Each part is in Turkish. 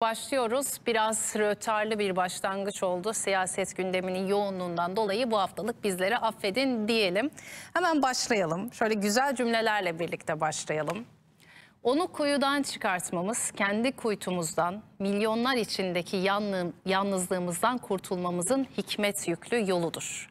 Başlıyoruz. Biraz rötarlı bir başlangıç oldu. Siyaset gündeminin yoğunluğundan dolayı bu haftalık bizlere affedin diyelim. Hemen başlayalım. Şöyle güzel cümlelerle birlikte başlayalım. Onu kuyudan çıkartmamız, kendi kuytumuzdan, milyonlar içindeki yalnızlığımızdan kurtulmamızın hikmet yüklü yoludur.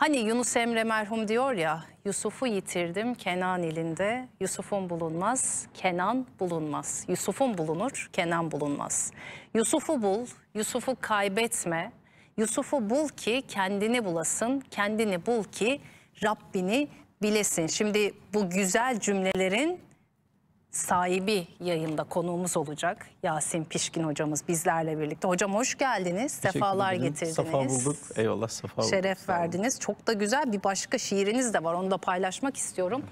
Hani Yunus Emre merhum diyor ya, Yusuf'u yitirdim Kenan ilinde Yusuf'un bulunmaz, Kenan bulunmaz. Yusuf'un bulunur, Kenan bulunmaz. Yusuf'u bul, Yusuf'u kaybetme, Yusuf'u bul ki kendini bulasın, kendini bul ki Rabbini bilesin. Şimdi bu güzel cümlelerin sahibi yayında konuğumuz olacak. Yasin Pişkin hocamız bizlerle birlikte. Hocam hoş geldiniz. Sefalar getirdiniz. Safa bulduk. Eyvallah safa bulduk. Şeref verdiniz. Çok da güzel bir başka şiiriniz de var. Onu da paylaşmak istiyorum.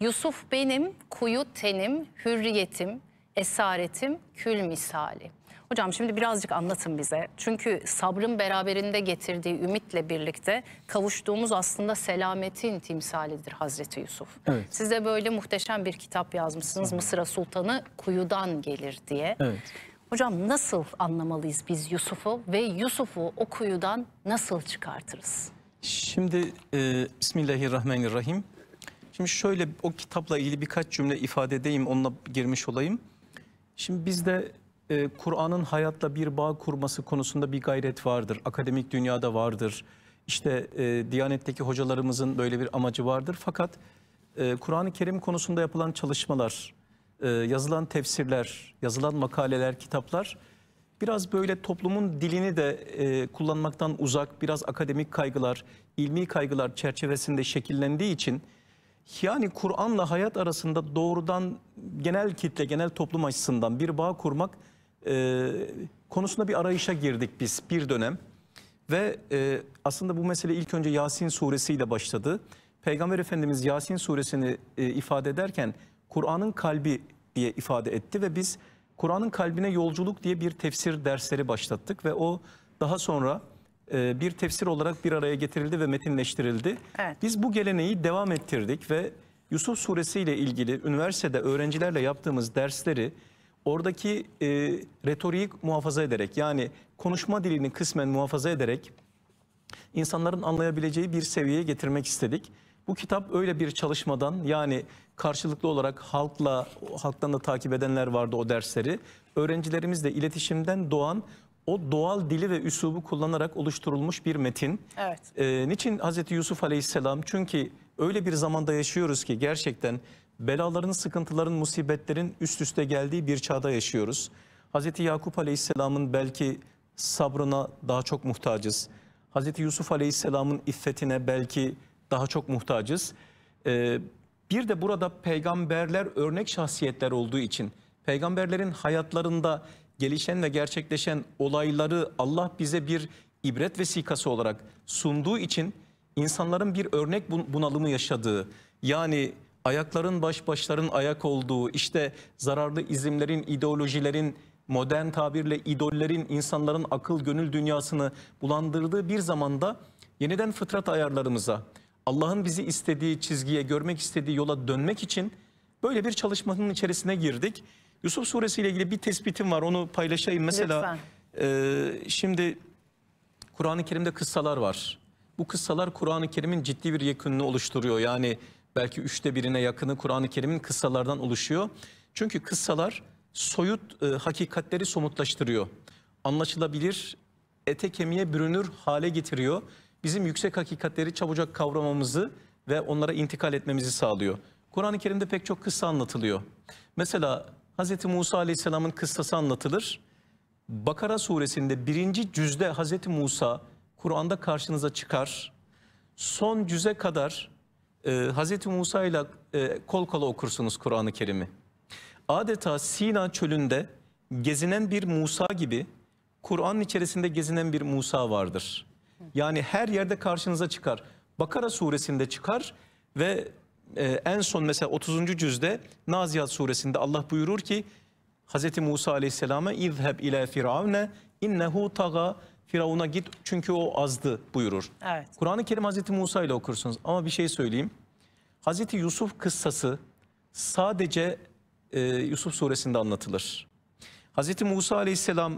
Yusuf benim, kuyu tenim, hürriyetim, esaretim, kül misali. Hocam şimdi birazcık anlatın bize. Çünkü sabrın beraberinde getirdiği ümitle birlikte kavuştuğumuz aslında selametin timsalidir Hazreti Yusuf. Evet. Siz de böyle muhteşem bir kitap yazmışsınız. Evet. Mısır'a Sultanı kuyudan gelir diye. Evet. Hocam nasıl anlamalıyız biz Yusuf'u ve Yusuf'u o kuyudan nasıl çıkartırız? Şimdi e, Bismillahirrahmanirrahim. Şimdi şöyle o kitapla ilgili birkaç cümle ifade edeyim, onunla girmiş olayım. Şimdi bizde ee, Kur'an'ın hayatla bir bağ kurması konusunda bir gayret vardır. Akademik dünyada vardır. İşte e, Diyanet'teki hocalarımızın böyle bir amacı vardır. Fakat e, Kur'an-ı Kerim konusunda yapılan çalışmalar, e, yazılan tefsirler, yazılan makaleler, kitaplar biraz böyle toplumun dilini de e, kullanmaktan uzak, biraz akademik kaygılar, ilmi kaygılar çerçevesinde şekillendiği için yani Kur'an'la hayat arasında doğrudan genel kitle, genel toplum açısından bir bağ kurmak e, konusunda bir arayışa girdik biz bir dönem. Ve e, aslında bu mesele ilk önce Yasin suresiyle başladı. Peygamber Efendimiz Yasin suresini e, ifade ederken Kur'an'ın kalbi diye ifade etti ve biz Kur'an'ın kalbine yolculuk diye bir tefsir dersleri başlattık ve o daha sonra e, bir tefsir olarak bir araya getirildi ve metinleştirildi. Evet. Biz bu geleneği devam ettirdik ve Yusuf suresiyle ilgili üniversitede öğrencilerle yaptığımız dersleri oradaki e, retoriği muhafaza ederek yani konuşma dilini kısmen muhafaza ederek insanların anlayabileceği bir seviyeye getirmek istedik. Bu kitap öyle bir çalışmadan yani karşılıklı olarak halkla, halktan da takip edenler vardı o dersleri. Öğrencilerimizle iletişimden doğan o doğal dili ve üslubu kullanarak oluşturulmuş bir metin. Evet. Ee, niçin Hz. Yusuf Aleyhisselam? Çünkü öyle bir zamanda yaşıyoruz ki gerçekten belaların, sıkıntıların, musibetlerin üst üste geldiği bir çağda yaşıyoruz. Hz. Yakup Aleyhisselam'ın belki sabrına daha çok muhtacız. Hz. Yusuf Aleyhisselam'ın iffetine belki daha çok muhtacız. Ee, bir de burada peygamberler örnek şahsiyetler olduğu için peygamberlerin hayatlarında gelişen ve gerçekleşen olayları Allah bize bir ibret vesikası olarak sunduğu için insanların bir örnek bunalımı yaşadığı yani ayakların baş başların ayak olduğu, işte zararlı izimlerin, ideolojilerin, modern tabirle idollerin insanların akıl gönül dünyasını bulandırdığı bir zamanda yeniden fıtrat ayarlarımıza, Allah'ın bizi istediği çizgiye, görmek istediği yola dönmek için böyle bir çalışmanın içerisine girdik. Yusuf suresi ile ilgili bir tespitim var onu paylaşayım. Mesela e, şimdi Kur'an-ı Kerim'de kıssalar var. Bu kıssalar Kur'an-ı Kerim'in ciddi bir yekününü oluşturuyor. Yani belki üçte birine yakını Kur'an-ı Kerim'in kıssalardan oluşuyor. Çünkü kıssalar soyut e, hakikatleri somutlaştırıyor. Anlaşılabilir, ete kemiğe bürünür hale getiriyor. Bizim yüksek hakikatleri çabucak kavramamızı ve onlara intikal etmemizi sağlıyor. Kur'an-ı Kerim'de pek çok kıssa anlatılıyor. Mesela Hz. Musa Aleyhisselam'ın kıssası anlatılır. Bakara suresinde birinci cüzde Hz. Musa Kur'an'da karşınıza çıkar. Son cüze kadar e, ee, Hz. Musa ile e, kol kola okursunuz Kur'an-ı Kerim'i. Adeta Sina çölünde gezinen bir Musa gibi Kur'an'ın içerisinde gezinen bir Musa vardır. Yani her yerde karşınıza çıkar. Bakara suresinde çıkar ve e, en son mesela 30. cüzde Naziat suresinde Allah buyurur ki Hz. Musa aleyhisselama izheb ile firavne innehu taga Firavun'a git çünkü o azdı buyurur. Evet. Kur'an-ı Kerim Hazreti Musa ile okursunuz ama bir şey söyleyeyim. Hazreti Yusuf kıssası sadece e, Yusuf suresinde anlatılır. Hazreti Musa aleyhisselam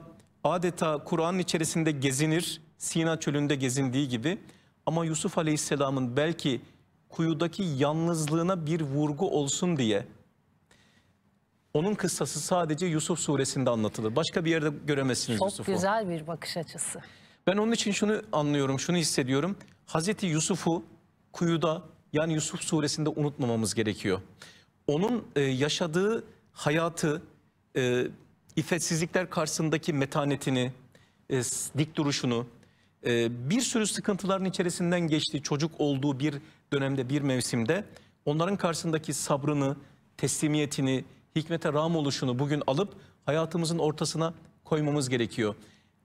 adeta Kur'an'ın içerisinde gezinir, Sina çölünde gezindiği gibi ama Yusuf aleyhisselamın belki kuyudaki yalnızlığına bir vurgu olsun diye onun kıssası sadece Yusuf suresinde anlatılır. Başka bir yerde göremezsiniz Yusuf'u. Çok güzel bir bakış açısı. Ben onun için şunu anlıyorum, şunu hissediyorum. Hazreti Yusuf'u kuyuda yani Yusuf suresinde unutmamamız gerekiyor. Onun e, yaşadığı hayatı, e, iffetsizlikler karşısındaki metanetini, e, dik duruşunu, e, bir sürü sıkıntıların içerisinden geçtiği Çocuk olduğu bir dönemde, bir mevsimde onların karşısındaki sabrını, teslimiyetini, hikmete ram oluşunu bugün alıp hayatımızın ortasına koymamız gerekiyor.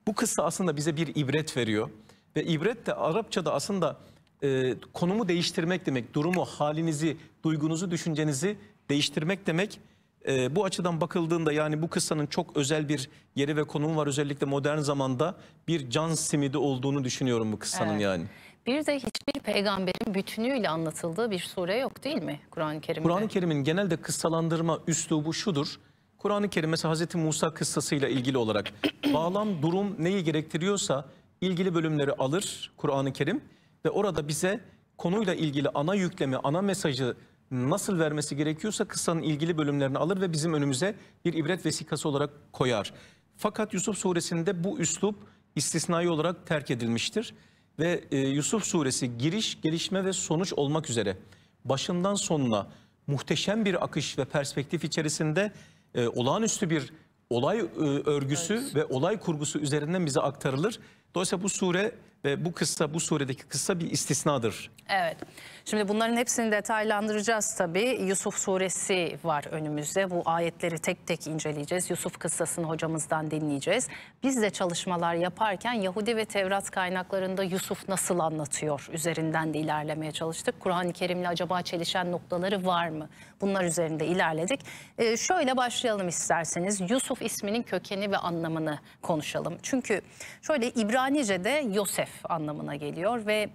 Bu kıssa aslında bize bir ibret veriyor. Ve ibret de Arapçada aslında e, konumu değiştirmek demek, durumu, halinizi, duygunuzu, düşüncenizi değiştirmek demek. E, bu açıdan bakıldığında yani bu kıssanın çok özel bir yeri ve konumu var. Özellikle modern zamanda bir can simidi olduğunu düşünüyorum bu kıssanın evet. yani. Bir de hiçbir peygamberin bütünüyle anlatıldığı bir sure yok değil mi Kur'an-ı Kerim'de? Kur'an-ı Kerim'in genelde kıssalandırma üslubu şudur. Kur'an-ı Kerim mesela Hazreti Musa kıssasıyla ilgili olarak bağlam, durum neyi gerektiriyorsa ilgili bölümleri alır Kur'an-ı Kerim ve orada bize konuyla ilgili ana yüklemi, ana mesajı nasıl vermesi gerekiyorsa kıssanın ilgili bölümlerini alır ve bizim önümüze bir ibret vesikası olarak koyar. Fakat Yusuf suresinde bu üslup istisnai olarak terk edilmiştir ve e, Yusuf suresi giriş, gelişme ve sonuç olmak üzere başından sonuna muhteşem bir akış ve perspektif içerisinde e, olağanüstü bir olay e, örgüsü evet. ve olay kurgusu üzerinden bize aktarılır. Dolayısıyla bu sure ve bu kısa bu suredeki kısa bir istisnadır. Evet. Şimdi bunların hepsini detaylandıracağız tabii. Yusuf suresi var önümüzde. Bu ayetleri tek tek inceleyeceğiz. Yusuf kıssasını hocamızdan dinleyeceğiz. Biz de çalışmalar yaparken Yahudi ve Tevrat kaynaklarında Yusuf nasıl anlatıyor üzerinden de ilerlemeye çalıştık. Kur'an-ı Kerim'le acaba çelişen noktaları var mı? Bunlar üzerinde ilerledik. Ee, şöyle başlayalım isterseniz. Yusuf isminin kökeni ve anlamını konuşalım. Çünkü şöyle İbranice'de Yosef anlamına geliyor ve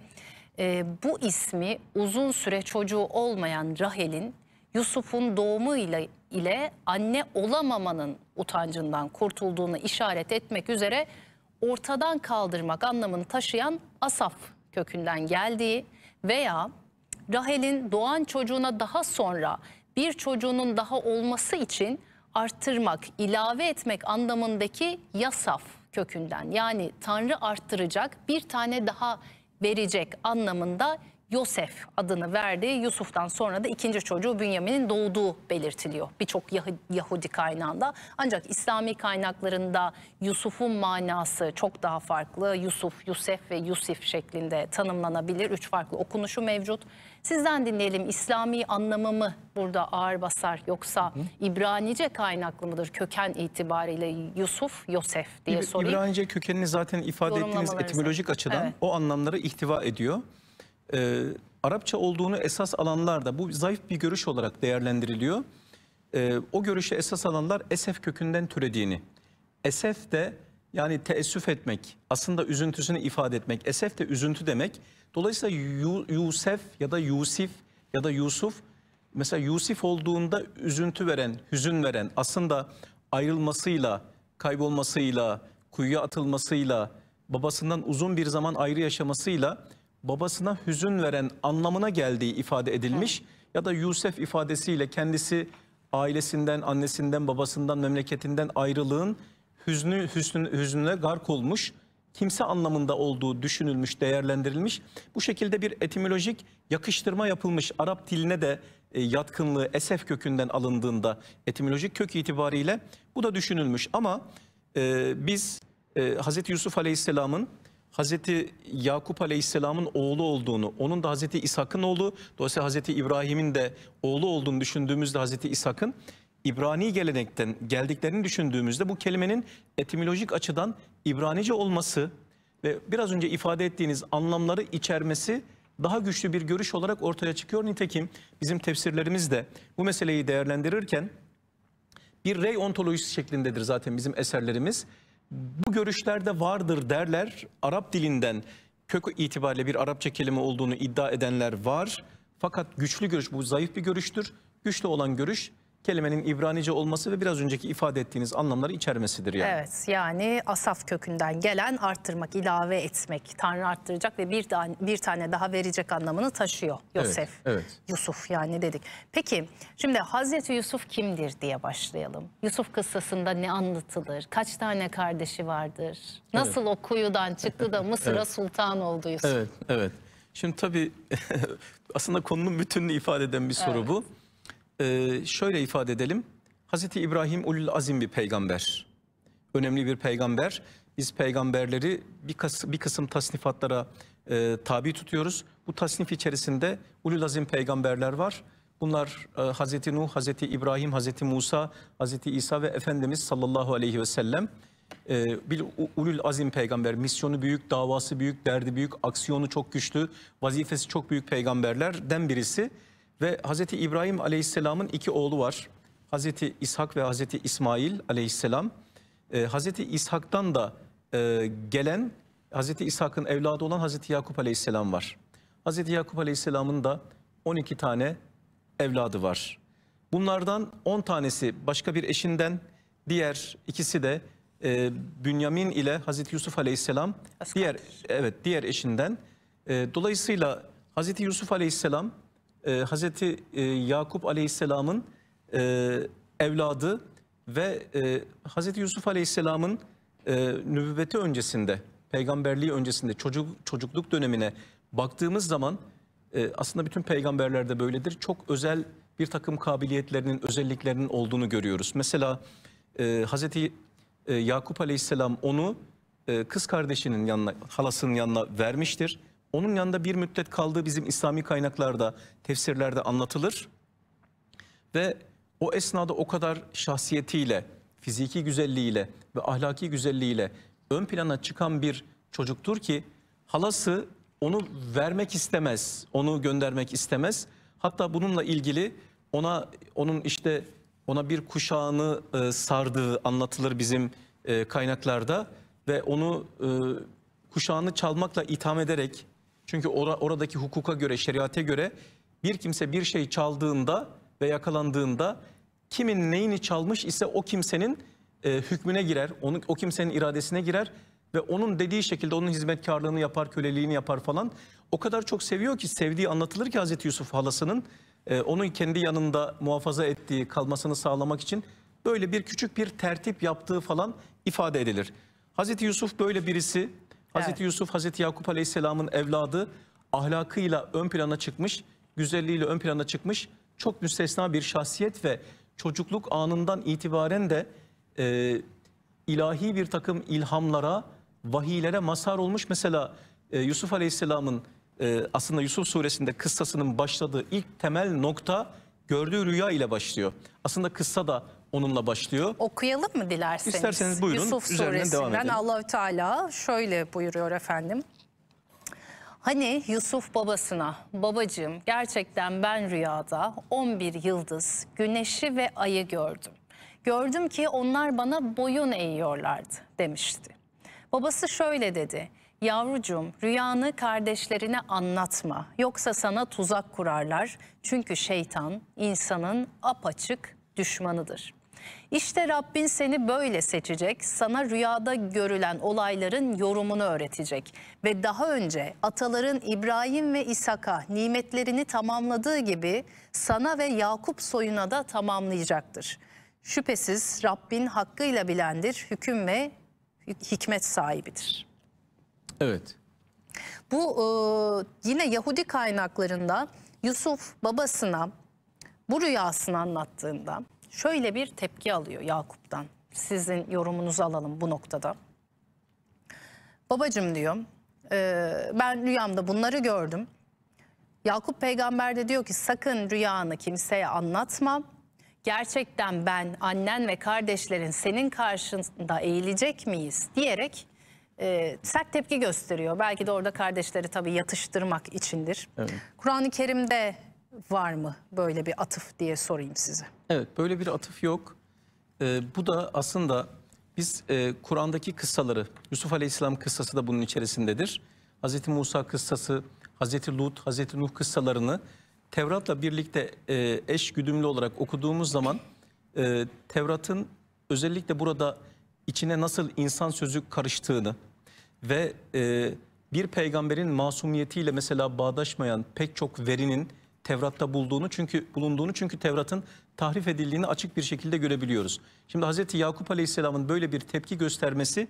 e, bu ismi uzun süre çocuğu olmayan Rahel'in Yusuf'un doğumu ile, ile anne olamamanın utancından kurtulduğunu işaret etmek üzere ortadan kaldırmak anlamını taşıyan asaf kökünden geldiği veya Rahel'in doğan çocuğuna daha sonra bir çocuğunun daha olması için arttırmak, ilave etmek anlamındaki yasaf kökünden yani Tanrı arttıracak bir tane daha verecek anlamında Yosef adını verdiği Yusuf'tan sonra da ikinci çocuğu Bünyamin'in doğduğu belirtiliyor birçok Yahudi kaynağında. Ancak İslami kaynaklarında Yusuf'un manası çok daha farklı. Yusuf, Yusef ve Yusif şeklinde tanımlanabilir. Üç farklı okunuşu mevcut. Sizden dinleyelim İslami anlamı mı burada ağır basar yoksa İbranice kaynaklı mıdır köken itibariyle Yusuf, Yosef diye sorayım. İbranice kökenini zaten ifade ettiğiniz etimolojik açıdan evet. o anlamları ihtiva ediyor e, Arapça olduğunu esas alanlarda bu zayıf bir görüş olarak değerlendiriliyor. E, o görüşe esas alanlar esef kökünden türediğini. Esef de yani teessüf etmek, aslında üzüntüsünü ifade etmek. Esef de üzüntü demek. Dolayısıyla Yusuf ya da Yusif ya da Yusuf, mesela Yusuf olduğunda üzüntü veren, hüzün veren, aslında ayrılmasıyla, kaybolmasıyla, kuyuya atılmasıyla, babasından uzun bir zaman ayrı yaşamasıyla babasına hüzün veren anlamına geldiği ifade edilmiş. Evet. Ya da Yusuf ifadesiyle kendisi ailesinden, annesinden, babasından, memleketinden ayrılığın hüznü, hüznü, hüznüne gark olmuş, kimse anlamında olduğu düşünülmüş, değerlendirilmiş. Bu şekilde bir etimolojik yakıştırma yapılmış. Arap diline de e, yatkınlığı esef kökünden alındığında etimolojik kök itibariyle bu da düşünülmüş. Ama e, biz e, Hz. Yusuf Aleyhisselam'ın Hazreti Yakup Aleyhisselam'ın oğlu olduğunu, onun da Hazreti İshak'ın oğlu, dolayısıyla Hazreti İbrahim'in de oğlu olduğunu düşündüğümüzde Hazreti İshak'ın İbrani gelenekten geldiklerini düşündüğümüzde bu kelimenin etimolojik açıdan İbranice olması ve biraz önce ifade ettiğiniz anlamları içermesi daha güçlü bir görüş olarak ortaya çıkıyor. Nitekim bizim tefsirlerimiz de bu meseleyi değerlendirirken bir rey ontolojisi şeklindedir zaten bizim eserlerimiz bu görüşlerde vardır derler. Arap dilinden kök itibariyle bir Arapça kelime olduğunu iddia edenler var. Fakat güçlü görüş bu zayıf bir görüştür. Güçlü olan görüş kelimenin İbranice olması ve biraz önceki ifade ettiğiniz anlamları içermesidir yani. Evet yani asaf kökünden gelen arttırmak, ilave etmek, Tanrı arttıracak ve bir, tane, bir tane daha verecek anlamını taşıyor Yosef, evet, evet. Yusuf yani dedik. Peki şimdi Hazreti Yusuf kimdir diye başlayalım. Yusuf kıssasında ne anlatılır, kaç tane kardeşi vardır, nasıl evet. o kuyudan çıktı da Mısır'a evet. sultan oldu Yusuf? Evet, evet. Şimdi tabii aslında konunun bütününü ifade eden bir soru evet. bu. Ee, şöyle ifade edelim. Hazreti İbrahim ulul azim bir peygamber. Önemli bir peygamber. Biz peygamberleri bir, kıs bir kısım tasnifatlara e, tabi tutuyoruz. Bu tasnif içerisinde ulul azim peygamberler var. Bunlar e, Hazreti Nuh, Hazreti İbrahim, Hazreti Musa, Hazreti İsa ve Efendimiz sallallahu aleyhi ve sellem. E, bir ulul azim peygamber, misyonu büyük, davası büyük, derdi büyük, aksiyonu çok güçlü, vazifesi çok büyük peygamberlerden birisi. Ve Hazreti İbrahim Aleyhisselam'ın iki oğlu var. Hazreti İshak ve Hazreti İsmail Aleyhisselam. Ee, Hazreti İshak'tan da e, gelen Hazreti İshak'ın evladı olan Hazreti Yakup Aleyhisselam var. Hazreti Yakup Aleyhisselam'ın da 12 tane evladı var. Bunlardan 10 tanesi başka bir eşinden, diğer ikisi de e, Bünyamin ile Hazreti Yusuf Aleyhisselam diğer evet diğer eşinden. E, dolayısıyla Hazreti Yusuf Aleyhisselam e, Hazreti e, Yakup Aleyhisselam'ın e, evladı ve e, Hazreti Yusuf Aleyhisselam'ın e, nübüvveti öncesinde, peygamberliği öncesinde çocuk çocukluk dönemine baktığımız zaman e, aslında bütün peygamberlerde böyledir. Çok özel bir takım kabiliyetlerinin, özelliklerinin olduğunu görüyoruz. Mesela e, Hazreti e, Yakup Aleyhisselam onu e, kız kardeşinin yanına, halasının yanına vermiştir onun yanında bir müddet kaldığı bizim İslami kaynaklarda, tefsirlerde anlatılır. Ve o esnada o kadar şahsiyetiyle, fiziki güzelliğiyle ve ahlaki güzelliğiyle ön plana çıkan bir çocuktur ki halası onu vermek istemez, onu göndermek istemez. Hatta bununla ilgili ona onun işte ona bir kuşağını e, sardığı anlatılır bizim e, kaynaklarda ve onu e, kuşağını çalmakla itham ederek çünkü or oradaki hukuka göre, şeriate göre bir kimse bir şey çaldığında ve yakalandığında kimin neyini çalmış ise o kimsenin e, hükmüne girer, onu, o kimsenin iradesine girer ve onun dediği şekilde onun hizmetkarlığını yapar, köleliğini yapar falan. O kadar çok seviyor ki sevdiği anlatılır ki Hazreti Yusuf halasının e, onun kendi yanında muhafaza ettiği, kalmasını sağlamak için böyle bir küçük bir tertip yaptığı falan ifade edilir. Hazreti Yusuf böyle birisi Hazreti Yusuf, Hazreti Yakup Aleyhisselam'ın evladı ahlakıyla ön plana çıkmış, güzelliğiyle ön plana çıkmış çok müstesna bir şahsiyet ve çocukluk anından itibaren de e, ilahi bir takım ilhamlara, vahiylere mazhar olmuş. Mesela e, Yusuf Aleyhisselam'ın e, aslında Yusuf suresinde kıssasının başladığı ilk temel nokta gördüğü rüya ile başlıyor. Aslında kıssa da onunla başlıyor. Okuyalım mı dilerseniz? İsterseniz buyurun Yusuf üzerinden devam Allahü Teala şöyle buyuruyor efendim. Hani Yusuf babasına, babacığım gerçekten ben rüyada 11 yıldız, güneşi ve ayı gördüm. Gördüm ki onlar bana boyun eğiyorlardı demişti. Babası şöyle dedi, yavrucuğum rüyanı kardeşlerine anlatma yoksa sana tuzak kurarlar. Çünkü şeytan insanın apaçık düşmanıdır. İşte Rabbin seni böyle seçecek, sana rüyada görülen olayların yorumunu öğretecek ve daha önce ataların İbrahim ve İshak'a nimetlerini tamamladığı gibi sana ve Yakup soyuna da tamamlayacaktır. Şüphesiz Rabbin hakkıyla bilendir, hüküm ve hikmet sahibidir. Evet. Bu e, yine Yahudi kaynaklarında Yusuf babasına bu rüyasını anlattığında şöyle bir tepki alıyor Yakup'tan. Sizin yorumunuzu alalım bu noktada. Babacım diyor e, ben rüyamda bunları gördüm. Yakup peygamber de diyor ki sakın rüyanı kimseye anlatma. Gerçekten ben annen ve kardeşlerin senin karşında eğilecek miyiz diyerek e, sert tepki gösteriyor. Belki de orada kardeşleri tabii yatıştırmak içindir. Evet. Kur'an-ı Kerim'de var mı böyle bir atıf diye sorayım size. Evet böyle bir atıf yok. Ee, bu da aslında biz e, Kur'an'daki kıssaları, Yusuf Aleyhisselam kıssası da bunun içerisindedir. Hz. Musa kıssası, Hz. Lut, Hz. Nuh kıssalarını Tevrat'la birlikte e, eş güdümlü olarak okuduğumuz zaman e, Tevrat'ın özellikle burada içine nasıl insan sözü karıştığını ve e, bir peygamberin masumiyetiyle mesela bağdaşmayan pek çok verinin Tevrat'ta bulduğunu çünkü bulunduğunu çünkü Tevrat'ın tahrif edildiğini açık bir şekilde görebiliyoruz. Şimdi Hazreti Yakup Aleyhisselam'ın böyle bir tepki göstermesi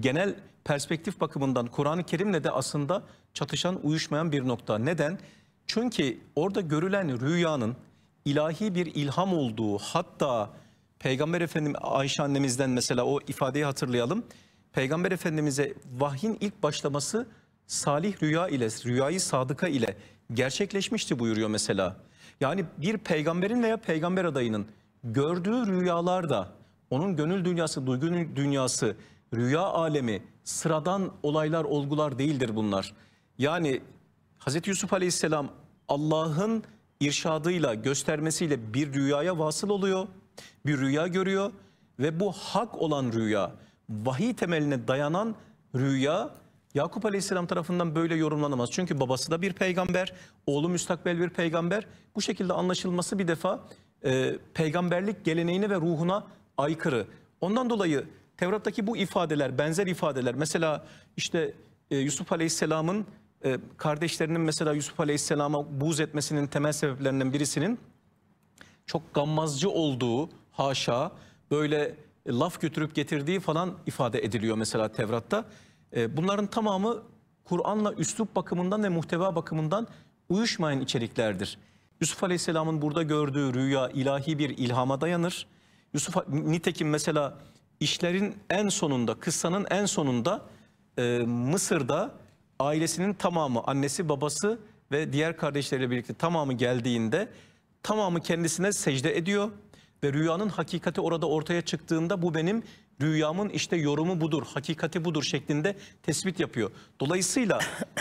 genel perspektif bakımından Kur'an-ı Kerim'le de aslında çatışan, uyuşmayan bir nokta. Neden? Çünkü orada görülen rüyanın ilahi bir ilham olduğu hatta Peygamber Efendim Ayşe annemizden mesela o ifadeyi hatırlayalım. Peygamber Efendimiz'e vahyin ilk başlaması salih rüya ile, rüyayı sadıka ile gerçekleşmişti buyuruyor mesela. Yani bir peygamberin veya peygamber adayının gördüğü rüyalar da onun gönül dünyası, duygu dünyası, rüya alemi sıradan olaylar, olgular değildir bunlar. Yani Hz. Yusuf Aleyhisselam Allah'ın irşadıyla, göstermesiyle bir rüyaya vasıl oluyor. Bir rüya görüyor ve bu hak olan rüya, vahiy temeline dayanan rüya Yakup Aleyhisselam tarafından böyle yorumlanamaz. Çünkü babası da bir peygamber, oğlu müstakbel bir peygamber. Bu şekilde anlaşılması bir defa e, peygamberlik geleneğine ve ruhuna aykırı. Ondan dolayı Tevrat'taki bu ifadeler, benzer ifadeler mesela işte e, Yusuf Aleyhisselam'ın e, kardeşlerinin mesela Yusuf Aleyhisselam'a buğz etmesinin temel sebeplerinden birisinin çok gammazcı olduğu, haşa, böyle laf götürüp getirdiği falan ifade ediliyor mesela Tevrat'ta. Ee, bunların tamamı Kur'an'la üslup bakımından ve muhteva bakımından uyuşmayan içeriklerdir. Yusuf Aleyhisselam'ın burada gördüğü rüya ilahi bir ilhama dayanır. Yusuf nitekim mesela işlerin en sonunda, kıssanın en sonunda e, Mısır'da ailesinin tamamı, annesi, babası ve diğer kardeşleriyle birlikte tamamı geldiğinde tamamı kendisine secde ediyor ve rüyanın hakikati orada ortaya çıktığında bu benim Rüyamın işte yorumu budur, hakikati budur şeklinde tespit yapıyor. Dolayısıyla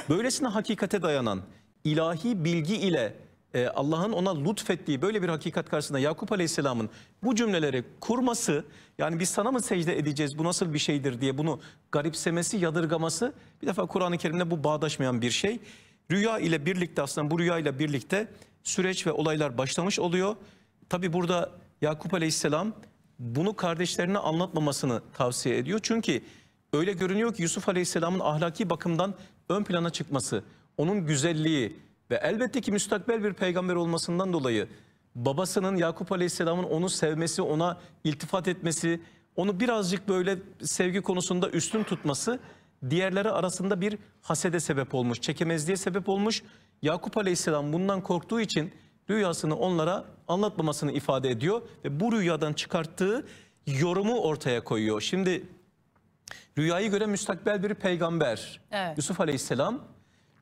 böylesine hakikate dayanan ilahi bilgi ile e, Allah'ın ona lütfettiği böyle bir hakikat karşısında Yakup Aleyhisselam'ın bu cümleleri kurması yani biz sana mı secde edeceğiz bu nasıl bir şeydir diye bunu garipsemesi yadırgaması bir defa Kur'an-ı Kerim'de bu bağdaşmayan bir şey. Rüya ile birlikte aslında bu rüya ile birlikte süreç ve olaylar başlamış oluyor. Tabi burada Yakup Aleyhisselam bunu kardeşlerine anlatmamasını tavsiye ediyor. Çünkü öyle görünüyor ki Yusuf Aleyhisselam'ın ahlaki bakımdan ön plana çıkması, onun güzelliği ve elbette ki müstakbel bir peygamber olmasından dolayı babasının Yakup Aleyhisselam'ın onu sevmesi, ona iltifat etmesi, onu birazcık böyle sevgi konusunda üstün tutması diğerleri arasında bir hasede sebep olmuş, çekemezliğe sebep olmuş. Yakup Aleyhisselam bundan korktuğu için rüyasını onlara anlatmamasını ifade ediyor ve bu rüyadan çıkarttığı yorumu ortaya koyuyor. Şimdi rüyayı göre müstakbel bir peygamber evet. Yusuf Aleyhisselam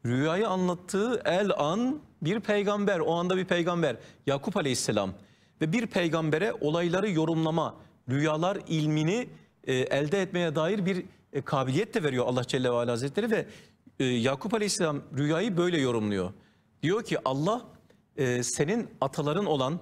rüyayı anlattığı el an bir peygamber o anda bir peygamber Yakup Aleyhisselam ve bir peygambere olayları yorumlama rüyalar ilmini e, elde etmeye dair bir e, kabiliyet de veriyor Allah Celle ve Ala ve e, Yakup Aleyhisselam rüyayı böyle yorumluyor. Diyor ki Allah e, senin ataların olan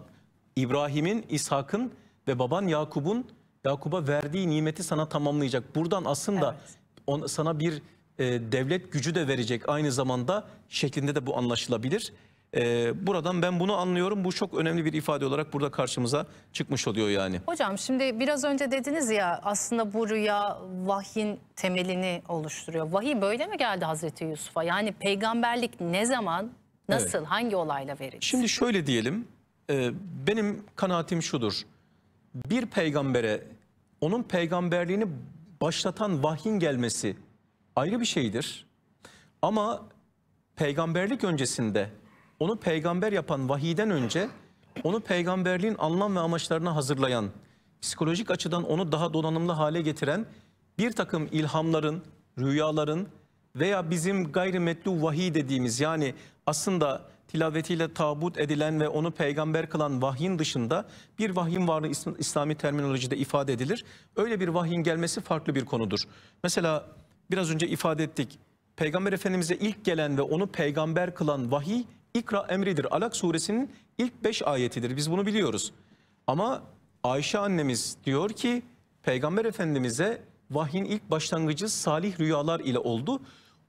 İbrahim'in, İshak'ın ve baban Yakub'un Yakub'a verdiği nimeti sana tamamlayacak. Buradan aslında evet. on, sana bir e, devlet gücü de verecek aynı zamanda şeklinde de bu anlaşılabilir. E, buradan ben bunu anlıyorum. Bu çok önemli bir ifade olarak burada karşımıza çıkmış oluyor yani. Hocam şimdi biraz önce dediniz ya aslında bu rüya vahyin temelini oluşturuyor. Vahiy böyle mi geldi Hazreti Yusuf'a? Yani peygamberlik ne zaman Nasıl, evet. hangi olayla verildi? Şimdi şöyle diyelim, e, benim kanaatim şudur. Bir peygambere, onun peygamberliğini başlatan vahyin gelmesi ayrı bir şeydir. Ama peygamberlik öncesinde, onu peygamber yapan vahiden önce, onu peygamberliğin anlam ve amaçlarına hazırlayan, psikolojik açıdan onu daha donanımlı hale getiren bir takım ilhamların, rüyaların, veya bizim gayrimetlu vahiy dediğimiz yani aslında tilavetiyle tabut edilen ve onu peygamber kılan vahyin dışında bir vahyin varlığı İslami terminolojide ifade edilir. Öyle bir vahyin gelmesi farklı bir konudur. Mesela biraz önce ifade ettik. Peygamber Efendimiz'e ilk gelen ve onu peygamber kılan vahiy ikra emridir. Alak suresinin ilk beş ayetidir. Biz bunu biliyoruz. Ama Ayşe annemiz diyor ki Peygamber Efendimiz'e vahyin ilk başlangıcı salih rüyalar ile oldu.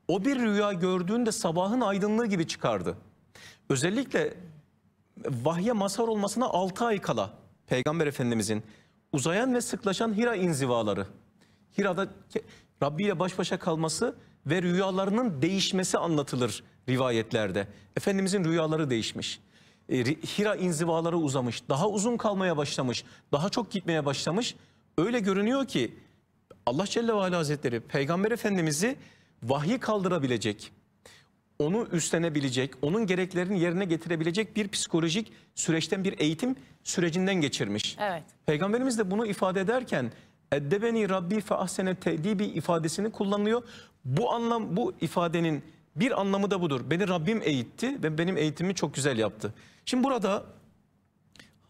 O bir rüya gördüğünde sabahın aydınlığı gibi çıkardı. Özellikle vahye mazhar olmasına 6 ay kala Peygamber Efendimizin uzayan ve sıklaşan Hira inzivaları. Hira'da Rabbi ile baş başa kalması ve rüyalarının değişmesi anlatılır rivayetlerde. Efendimizin rüyaları değişmiş. E, Hira inzivaları uzamış, daha uzun kalmaya başlamış, daha çok gitmeye başlamış. Öyle görünüyor ki Allah Celle ve Aleyh Hazretleri Peygamber Efendimiz'i vahyi kaldırabilecek, onu üstlenebilecek, onun gereklerini yerine getirebilecek bir psikolojik süreçten bir eğitim sürecinden geçirmiş. Evet. Peygamberimiz de bunu ifade ederken eddebeni Rabbi fe ahsene tedibi ifadesini kullanıyor. Bu anlam bu ifadenin bir anlamı da budur. Beni Rabbim eğitti ve benim eğitimimi çok güzel yaptı. Şimdi burada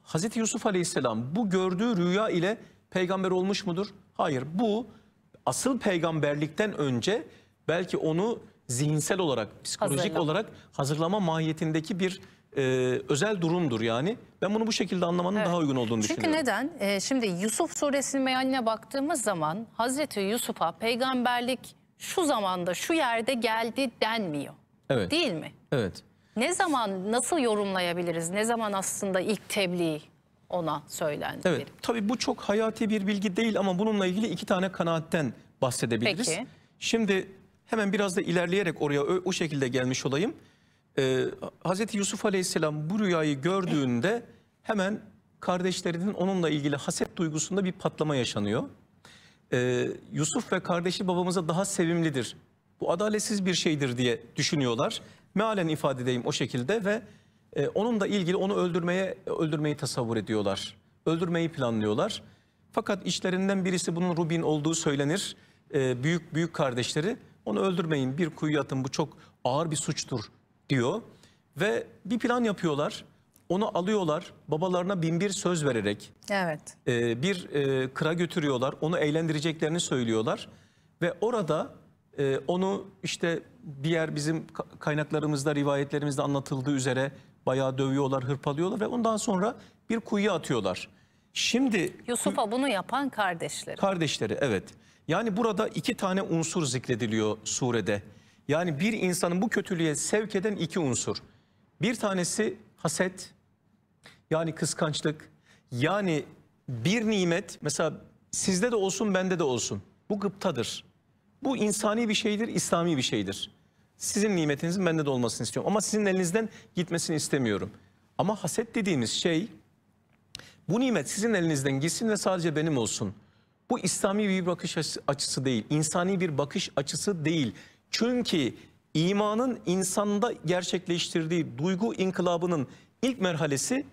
Hazreti Yusuf Aleyhisselam bu gördüğü rüya ile peygamber olmuş mudur? Hayır. Bu asıl peygamberlikten önce belki onu zihinsel olarak, psikolojik Hazırla. olarak hazırlama mahiyetindeki bir e, özel durumdur yani. Ben bunu bu şekilde anlamanın evet. daha uygun olduğunu Çünkü düşünüyorum. Çünkü neden? Ee, şimdi Yusuf suresinin mealine baktığımız zaman Hazreti Yusuf'a peygamberlik şu zamanda şu yerde geldi denmiyor. Evet. Değil mi? Evet. Ne zaman nasıl yorumlayabiliriz? Ne zaman aslında ilk tebliğ ona söylendi? Evet. Benim. Tabii bu çok hayati bir bilgi değil ama bununla ilgili iki tane kanaatten bahsedebiliriz. Peki. Şimdi Hemen biraz da ilerleyerek oraya o, o şekilde gelmiş olayım. Ee, Hz. Yusuf Aleyhisselam bu rüyayı gördüğünde hemen kardeşlerinin onunla ilgili haset duygusunda bir patlama yaşanıyor. Ee, Yusuf ve kardeşi babamıza daha sevimlidir. Bu adaletsiz bir şeydir diye düşünüyorlar. Mealen ifade edeyim o şekilde ve e, onunla ilgili onu öldürmeye öldürmeyi tasavvur ediyorlar. Öldürmeyi planlıyorlar. Fakat içlerinden birisi bunun Rubin olduğu söylenir. E, büyük büyük kardeşleri onu öldürmeyin bir kuyuya atın bu çok ağır bir suçtur diyor. Ve bir plan yapıyorlar. Onu alıyorlar babalarına binbir söz vererek. Evet. E, bir e, kıra götürüyorlar. Onu eğlendireceklerini söylüyorlar. Ve orada e, onu işte diğer bizim kaynaklarımızda rivayetlerimizde anlatıldığı üzere bayağı dövüyorlar, hırpalıyorlar ve ondan sonra bir kuyuya atıyorlar. Şimdi Yusuf'a bunu yapan kardeşleri. Kardeşleri evet. Yani burada iki tane unsur zikrediliyor surede. Yani bir insanın bu kötülüğe sevk eden iki unsur. Bir tanesi haset, yani kıskançlık, yani bir nimet, mesela sizde de olsun bende de olsun. Bu gıptadır. Bu insani bir şeydir, İslami bir şeydir. Sizin nimetinizin bende de olmasını istiyorum ama sizin elinizden gitmesini istemiyorum. Ama haset dediğimiz şey bu nimet sizin elinizden gitsin ve sadece benim olsun.'' Bu İslami bir bakış açısı değil, insani bir bakış açısı değil. Çünkü imanın insanda gerçekleştirdiği duygu inkılabının ilk merhalesi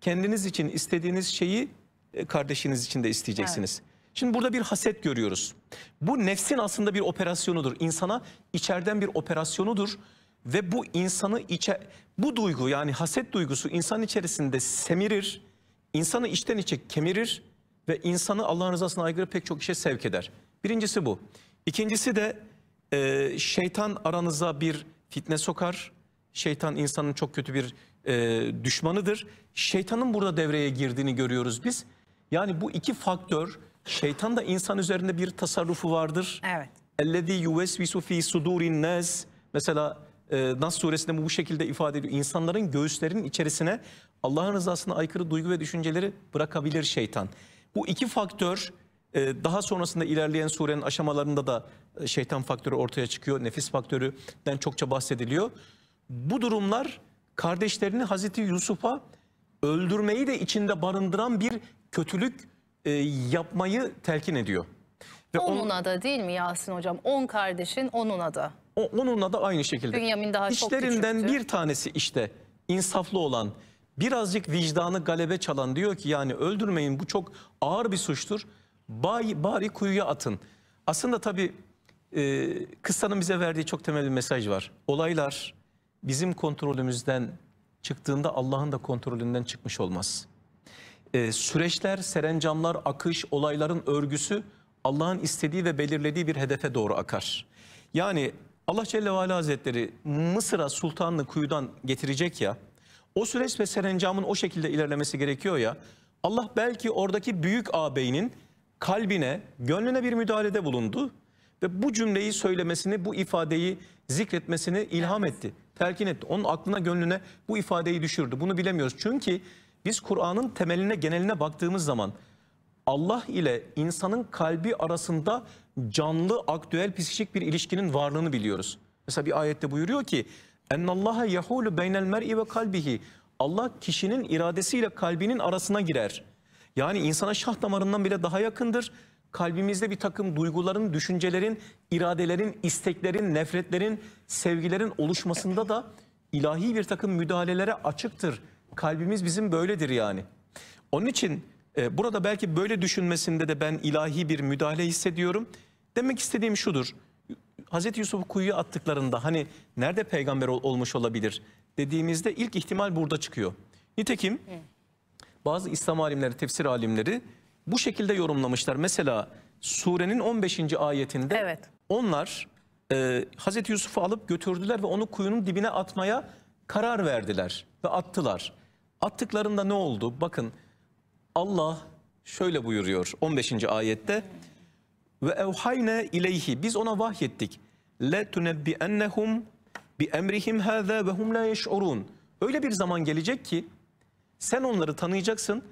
kendiniz için istediğiniz şeyi e, kardeşiniz için de isteyeceksiniz. Evet. Şimdi burada bir haset görüyoruz. Bu nefsin aslında bir operasyonudur. İnsana içeriden bir operasyonudur ve bu insanı içe bu duygu yani haset duygusu insan içerisinde semirir, insanı içten içe kemirir ve insanı Allah'ın rızasına aykırı pek çok işe sevk eder. Birincisi bu. İkincisi de e, şeytan aranıza bir fitne sokar. Şeytan insanın çok kötü bir e, düşmanıdır. Şeytanın burada devreye girdiğini görüyoruz biz. Yani bu iki faktör, şeytan da insan üzerinde bir tasarrufu vardır. Evet. Ellezî yuvesvisu fî sudûrin nâs. Mesela e, Nas suresinde bu şekilde ifade ediyor. İnsanların göğüslerinin içerisine Allah'ın rızasına aykırı duygu ve düşünceleri bırakabilir şeytan. Bu iki faktör e, daha sonrasında ilerleyen surenin aşamalarında da e, şeytan faktörü ortaya çıkıyor. Nefis faktöründen çokça bahsediliyor. Bu durumlar kardeşlerini Hazreti Yusuf'a öldürmeyi de içinde barındıran bir kötülük e, yapmayı telkin ediyor. Ve onun on, adı değil mi Yasin hocam? On kardeşin onun adı. O, onun adı aynı şekilde. Bünyamin daha İşlerinden çok küçüktü. bir tanesi işte insaflı olan, birazcık vicdanı galebe çalan diyor ki yani öldürmeyin bu çok ağır bir suçtur. Bari, bari kuyuya atın. Aslında tabii e, kıssanın bize verdiği çok temel bir mesaj var. Olaylar bizim kontrolümüzden çıktığında Allah'ın da kontrolünden çıkmış olmaz. E, süreçler, serencamlar, akış, olayların örgüsü Allah'ın istediği ve belirlediği bir hedefe doğru akar. Yani Allah Celle ve Ala Hazretleri Mısır'a sultanını kuyudan getirecek ya, o süreç ve serencamın o şekilde ilerlemesi gerekiyor ya. Allah belki oradaki büyük ağabeyinin kalbine, gönlüne bir müdahalede bulundu ve bu cümleyi söylemesini, bu ifadeyi zikretmesini ilham etti, telkin etti. Onun aklına, gönlüne bu ifadeyi düşürdü. Bunu bilemiyoruz. Çünkü biz Kur'an'ın temeline, geneline baktığımız zaman Allah ile insanın kalbi arasında canlı, aktüel, psikik bir ilişkinin varlığını biliyoruz. Mesela bir ayette buyuruyor ki Ennallaha yahulu beynel mer'i ve kalbihi. Allah kişinin iradesiyle kalbinin arasına girer. Yani insana şah damarından bile daha yakındır. Kalbimizde bir takım duyguların, düşüncelerin, iradelerin, isteklerin, nefretlerin, sevgilerin oluşmasında da ilahi bir takım müdahalelere açıktır. Kalbimiz bizim böyledir yani. Onun için e, burada belki böyle düşünmesinde de ben ilahi bir müdahale hissediyorum. Demek istediğim şudur. Hazreti Yusuf'u kuyuya attıklarında hani nerede peygamber olmuş olabilir dediğimizde ilk ihtimal burada çıkıyor. Nitekim bazı İslam alimleri, tefsir alimleri bu şekilde yorumlamışlar. Mesela surenin 15. ayetinde evet. onlar e, Hazreti Yusuf'u alıp götürdüler ve onu kuyunun dibine atmaya karar verdiler ve attılar. Attıklarında ne oldu? Bakın Allah şöyle buyuruyor 15. ayette. Hı ve evhayne ileyhi biz ona vahyettik. Le tunebbi ennehum bi emrihim haza ve hum la yeş'urun. Öyle bir zaman gelecek ki sen onları tanıyacaksın.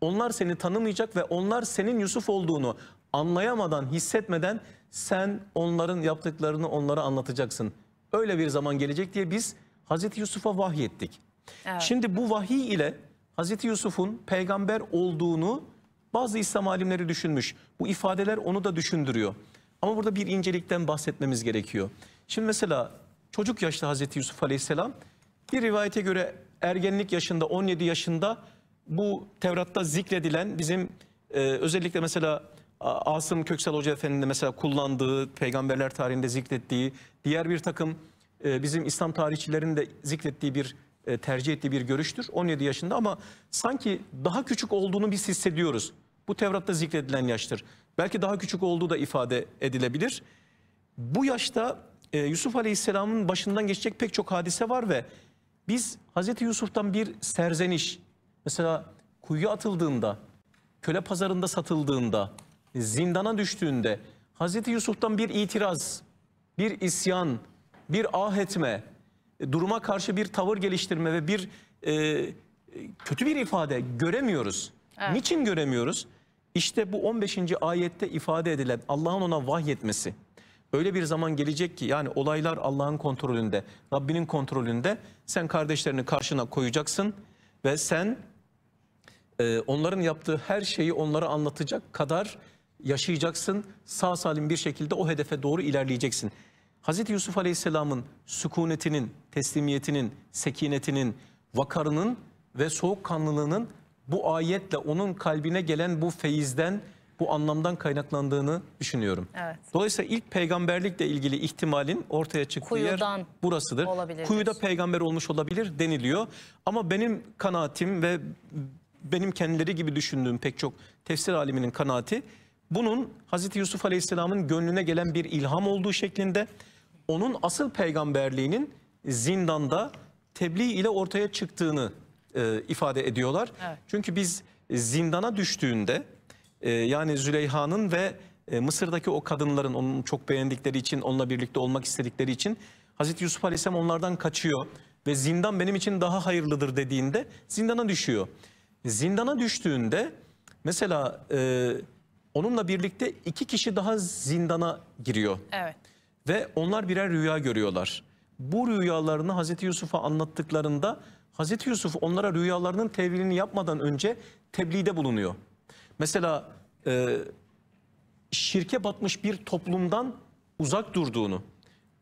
Onlar seni tanımayacak ve onlar senin Yusuf olduğunu anlayamadan, hissetmeden sen onların yaptıklarını onlara anlatacaksın. Öyle bir zaman gelecek diye biz Hazreti Yusuf'a vahyettik. Evet. Şimdi bu vahiy ile Hazreti Yusuf'un peygamber olduğunu bazı İslam alimleri düşünmüş. Bu ifadeler onu da düşündürüyor. Ama burada bir incelikten bahsetmemiz gerekiyor. Şimdi mesela çocuk yaşta Hazreti Yusuf Aleyhisselam bir rivayete göre ergenlik yaşında 17 yaşında bu Tevrat'ta zikredilen bizim e, özellikle mesela Asım Köksal Hoca Efendi'nin mesela kullandığı, peygamberler tarihinde zikrettiği, diğer bir takım e, bizim İslam tarihçilerinin de zikrettiği bir e, tercih ettiği bir görüştür. 17 yaşında ama sanki daha küçük olduğunu biz hissediyoruz. Bu Tevrat'ta zikredilen yaştır. Belki daha küçük olduğu da ifade edilebilir. Bu yaşta e, Yusuf Aleyhisselam'ın başından geçecek pek çok hadise var ve biz Hazreti Yusuf'tan bir serzeniş, mesela kuyuya atıldığında, köle pazarında satıldığında, zindana düştüğünde Hazreti Yusuf'tan bir itiraz, bir isyan, bir ah etme, e, duruma karşı bir tavır geliştirme ve bir e, kötü bir ifade göremiyoruz. Evet. Niçin göremiyoruz? İşte bu 15. ayette ifade edilen Allah'ın ona vahyetmesi. Öyle bir zaman gelecek ki yani olaylar Allah'ın kontrolünde, Rabbinin kontrolünde. Sen kardeşlerini karşına koyacaksın ve sen e, onların yaptığı her şeyi onlara anlatacak kadar yaşayacaksın. Sağ salim bir şekilde o hedefe doğru ilerleyeceksin. Hazreti Yusuf Aleyhisselam'ın sükunetinin, teslimiyetinin, sekinetinin, vakarının ve soğukkanlılığının bu ayetle onun kalbine gelen bu feyizden, bu anlamdan kaynaklandığını düşünüyorum. Evet. Dolayısıyla ilk peygamberlikle ilgili ihtimalin ortaya çıktığı Kuyudan yer burasıdır. Olabilir. Kuyuda peygamber olmuş olabilir deniliyor. Ama benim kanaatim ve benim kendileri gibi düşündüğüm pek çok tefsir aliminin kanaati bunun Hazreti Yusuf Aleyhisselam'ın gönlüne gelen bir ilham olduğu şeklinde onun asıl peygamberliğinin zindanda tebliğ ile ortaya çıktığını e, ifade ediyorlar. Evet. Çünkü biz zindana düştüğünde e, yani Züleyha'nın ve e, Mısır'daki o kadınların onu çok beğendikleri için onunla birlikte olmak istedikleri için Hazreti Yusuf Aleyhisselam onlardan kaçıyor ve zindan benim için daha hayırlıdır dediğinde zindana düşüyor. Zindana düştüğünde mesela e, Onunla birlikte iki kişi daha zindana giriyor. Evet. Ve onlar birer rüya görüyorlar. Bu rüyalarını Hazreti Yusuf'a anlattıklarında Hazreti Yusuf onlara rüyalarının tevilini yapmadan önce tebliğde bulunuyor. Mesela e, şirke batmış bir toplumdan uzak durduğunu,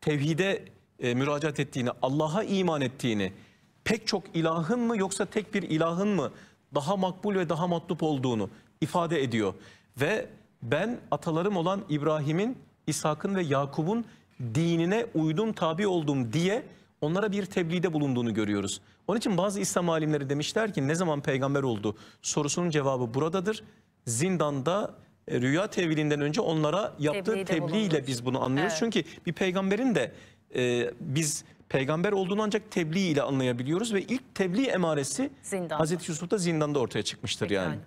tevhide e, müracaat ettiğini, Allah'a iman ettiğini, pek çok ilahın mı yoksa tek bir ilahın mı daha makbul ve daha matlup olduğunu ifade ediyor. Ve ben atalarım olan İbrahim'in, İshak'ın ve Yakub'un dinine uydum, tabi oldum diye onlara bir tebliğde bulunduğunu görüyoruz. Onun için bazı İslam alimleri demişler ki ne zaman peygamber oldu sorusunun cevabı buradadır. Zindanda e, rüya tevilinden önce onlara yaptığı tebliğ tebliğiyle biz bunu anlıyoruz. Evet. Çünkü bir peygamberin de e, biz peygamber olduğunu ancak tebliğ ile anlayabiliyoruz ve ilk tebliğ emaresi Zindan. Hazreti Yusuf'ta zindanda ortaya çıkmıştır Peki, yani. yani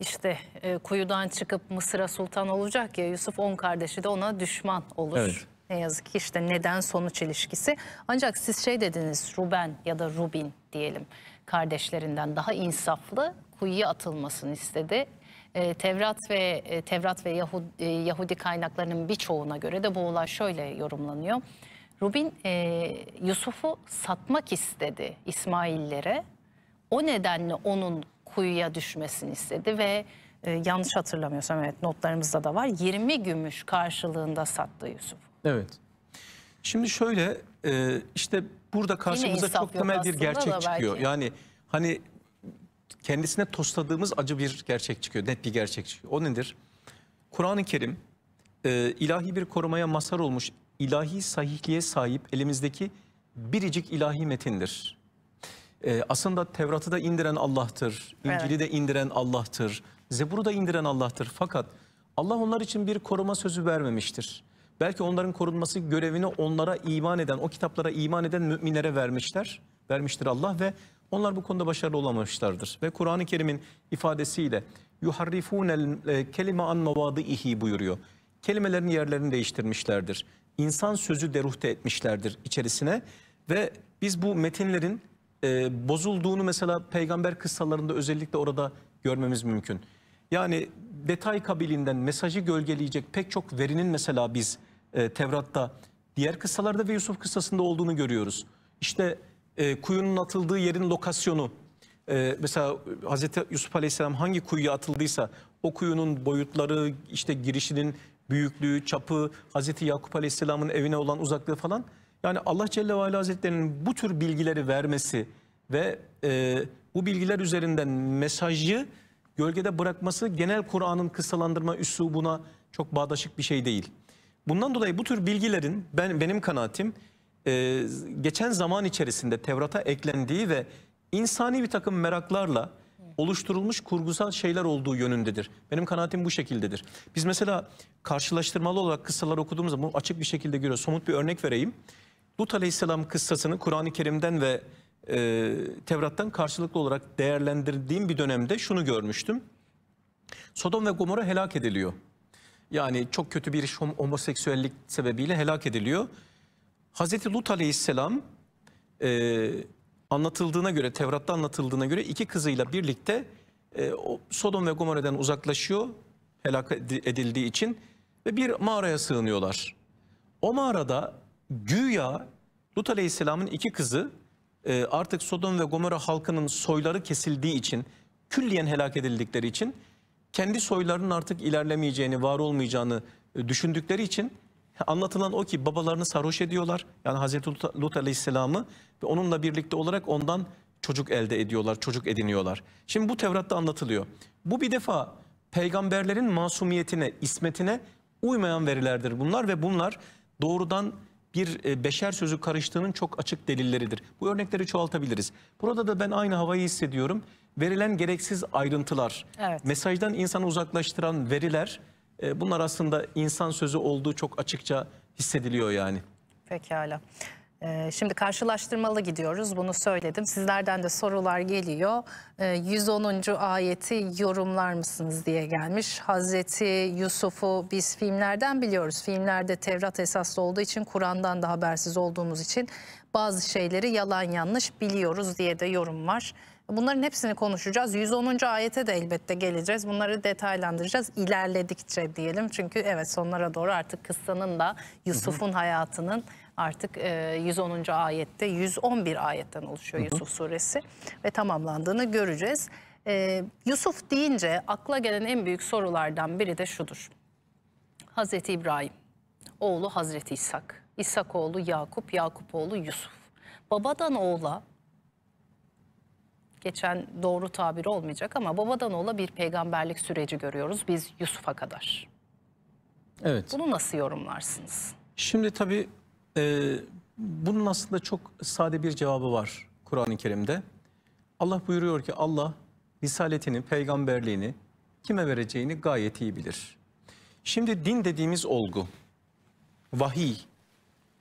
işte e, kuyudan çıkıp Mısır'a sultan olacak ya Yusuf on kardeşi de ona düşman olur. Evet. Ne yazık ki işte neden sonuç ilişkisi. Ancak siz şey dediniz Ruben ya da Rubin diyelim kardeşlerinden daha insaflı kuyuya atılmasını istedi. E, Tevrat ve e, Tevrat ve Yahudi, e, Yahudi kaynaklarının birçoğuna göre de bu olay şöyle yorumlanıyor. Rubin e, Yusuf'u satmak istedi İsmaillere. O nedenle onun kuyuya düşmesini istedi ve e, yanlış hatırlamıyorsam evet notlarımızda da var 20 gümüş karşılığında sattı Yusuf. Evet. Şimdi şöyle e, işte burada karşımıza çok temel bir gerçek çıkıyor. Yani hani kendisine tosladığımız acı bir gerçek çıkıyor. Net bir gerçek çıkıyor. O nedir? Kur'an-ı Kerim e, ilahi bir korumaya mazhar olmuş ilahi sahihliğe sahip elimizdeki biricik ilahi metindir. Ee, aslında Tevrat'ı da indiren Allah'tır. İncil'i evet. de indiren Allah'tır. Zebur'u da indiren Allah'tır. Fakat Allah onlar için bir koruma sözü vermemiştir. Belki onların korunması görevini onlara iman eden, o kitaplara iman eden müminlere vermişler. Vermiştir Allah ve onlar bu konuda başarılı olamamışlardır. Ve Kur'an-ı Kerim'in ifadesiyle yuharrifunel e, kelime an mevadihi buyuruyor. Kelimelerin yerlerini değiştirmişlerdir. İnsan sözü deruhte etmişlerdir içerisine ve biz bu metinlerin e, bozulduğunu mesela peygamber kıssalarında özellikle orada görmemiz mümkün. Yani detay kabilinden mesajı gölgeleyecek pek çok verinin mesela biz e, Tevrat'ta diğer kıssalarda ve Yusuf kıssasında olduğunu görüyoruz. İşte e, kuyunun atıldığı yerin lokasyonu e, mesela Hz. Yusuf Aleyhisselam hangi kuyuya atıldıysa o kuyunun boyutları işte girişinin büyüklüğü, çapı, Hz. Yakup Aleyhisselam'ın evine olan uzaklığı falan yani Allah Celle ve Hazretleri'nin bu tür bilgileri vermesi ve e, bu bilgiler üzerinden mesajı gölgede bırakması genel Kur'an'ın kısalandırma üslubuna çok bağdaşık bir şey değil. Bundan dolayı bu tür bilgilerin ben benim kanaatim e, geçen zaman içerisinde Tevrat'a eklendiği ve insani bir takım meraklarla oluşturulmuş kurgusal şeyler olduğu yönündedir. Benim kanaatim bu şekildedir. Biz mesela karşılaştırmalı olarak kıssalar okuduğumuzda bunu açık bir şekilde görüyoruz. Somut bir örnek vereyim. Lut Aleyhisselam kıssasını Kur'an-ı Kerim'den ve e, Tevrat'tan karşılıklı olarak değerlendirdiğim bir dönemde şunu görmüştüm. Sodom ve Gomorra helak ediliyor. Yani çok kötü bir iş homoseksüellik sebebiyle helak ediliyor. Hazreti Lut Aleyhisselam e, anlatıldığına göre, Tevrat'ta anlatıldığına göre iki kızıyla birlikte e, Sodom ve Gomorra'dan uzaklaşıyor helak edildiği için ve bir mağaraya sığınıyorlar. O mağarada güya Lut Aleyhisselam'ın iki kızı e, artık Sodom ve Gomorra halkının soyları kesildiği için, külliyen helak edildikleri için kendi soylarının artık ilerlemeyeceğini, var olmayacağını e, düşündükleri için anlatılan o ki babalarını sarhoş ediyorlar. Yani Hazreti Lut, Lut Aleyhisselam'ı ve onunla birlikte olarak ondan çocuk elde ediyorlar, çocuk ediniyorlar. Şimdi bu Tevrat'ta anlatılıyor. Bu bir defa peygamberlerin masumiyetine, ismetine uymayan verilerdir bunlar ve bunlar doğrudan bir e, beşer sözü karıştığının çok açık delilleridir. Bu örnekleri çoğaltabiliriz. Burada da ben aynı havayı hissediyorum. Verilen gereksiz ayrıntılar, evet. mesajdan insanı uzaklaştıran veriler e, bunlar aslında insan sözü olduğu çok açıkça hissediliyor yani. Pekala. Ee, şimdi karşılaştırmalı gidiyoruz bunu söyledim. Sizlerden de sorular geliyor. 110. Ee, ayeti yorumlar mısınız diye gelmiş. Hazreti Yusuf'u biz filmlerden biliyoruz. Filmlerde Tevrat esaslı olduğu için Kur'an'dan da habersiz olduğumuz için bazı şeyleri yalan yanlış biliyoruz diye de yorum var. Bunların hepsini konuşacağız. 110. ayete de elbette geleceğiz. Bunları detaylandıracağız ilerledikçe diyelim. Çünkü evet sonlara doğru artık kıssanın da Yusuf'un hayatının artık 110. E, ayette 111 ayetten oluşuyor Yusuf suresi ve tamamlandığını göreceğiz. E, Yusuf deyince akla gelen en büyük sorulardan biri de şudur. Hazreti İbrahim, oğlu Hazreti İshak, İshak oğlu Yakup, Yakup oğlu Yusuf. Babadan oğula geçen doğru tabir olmayacak ama babadan oğula bir peygamberlik süreci görüyoruz biz Yusuf'a kadar. Evet. Bunu nasıl yorumlarsınız? Şimdi tabii ee, bunun aslında çok sade bir cevabı var Kur'an-ı Kerim'de. Allah buyuruyor ki Allah risaletini, peygamberliğini kime vereceğini gayet iyi bilir. Şimdi din dediğimiz olgu, vahiy,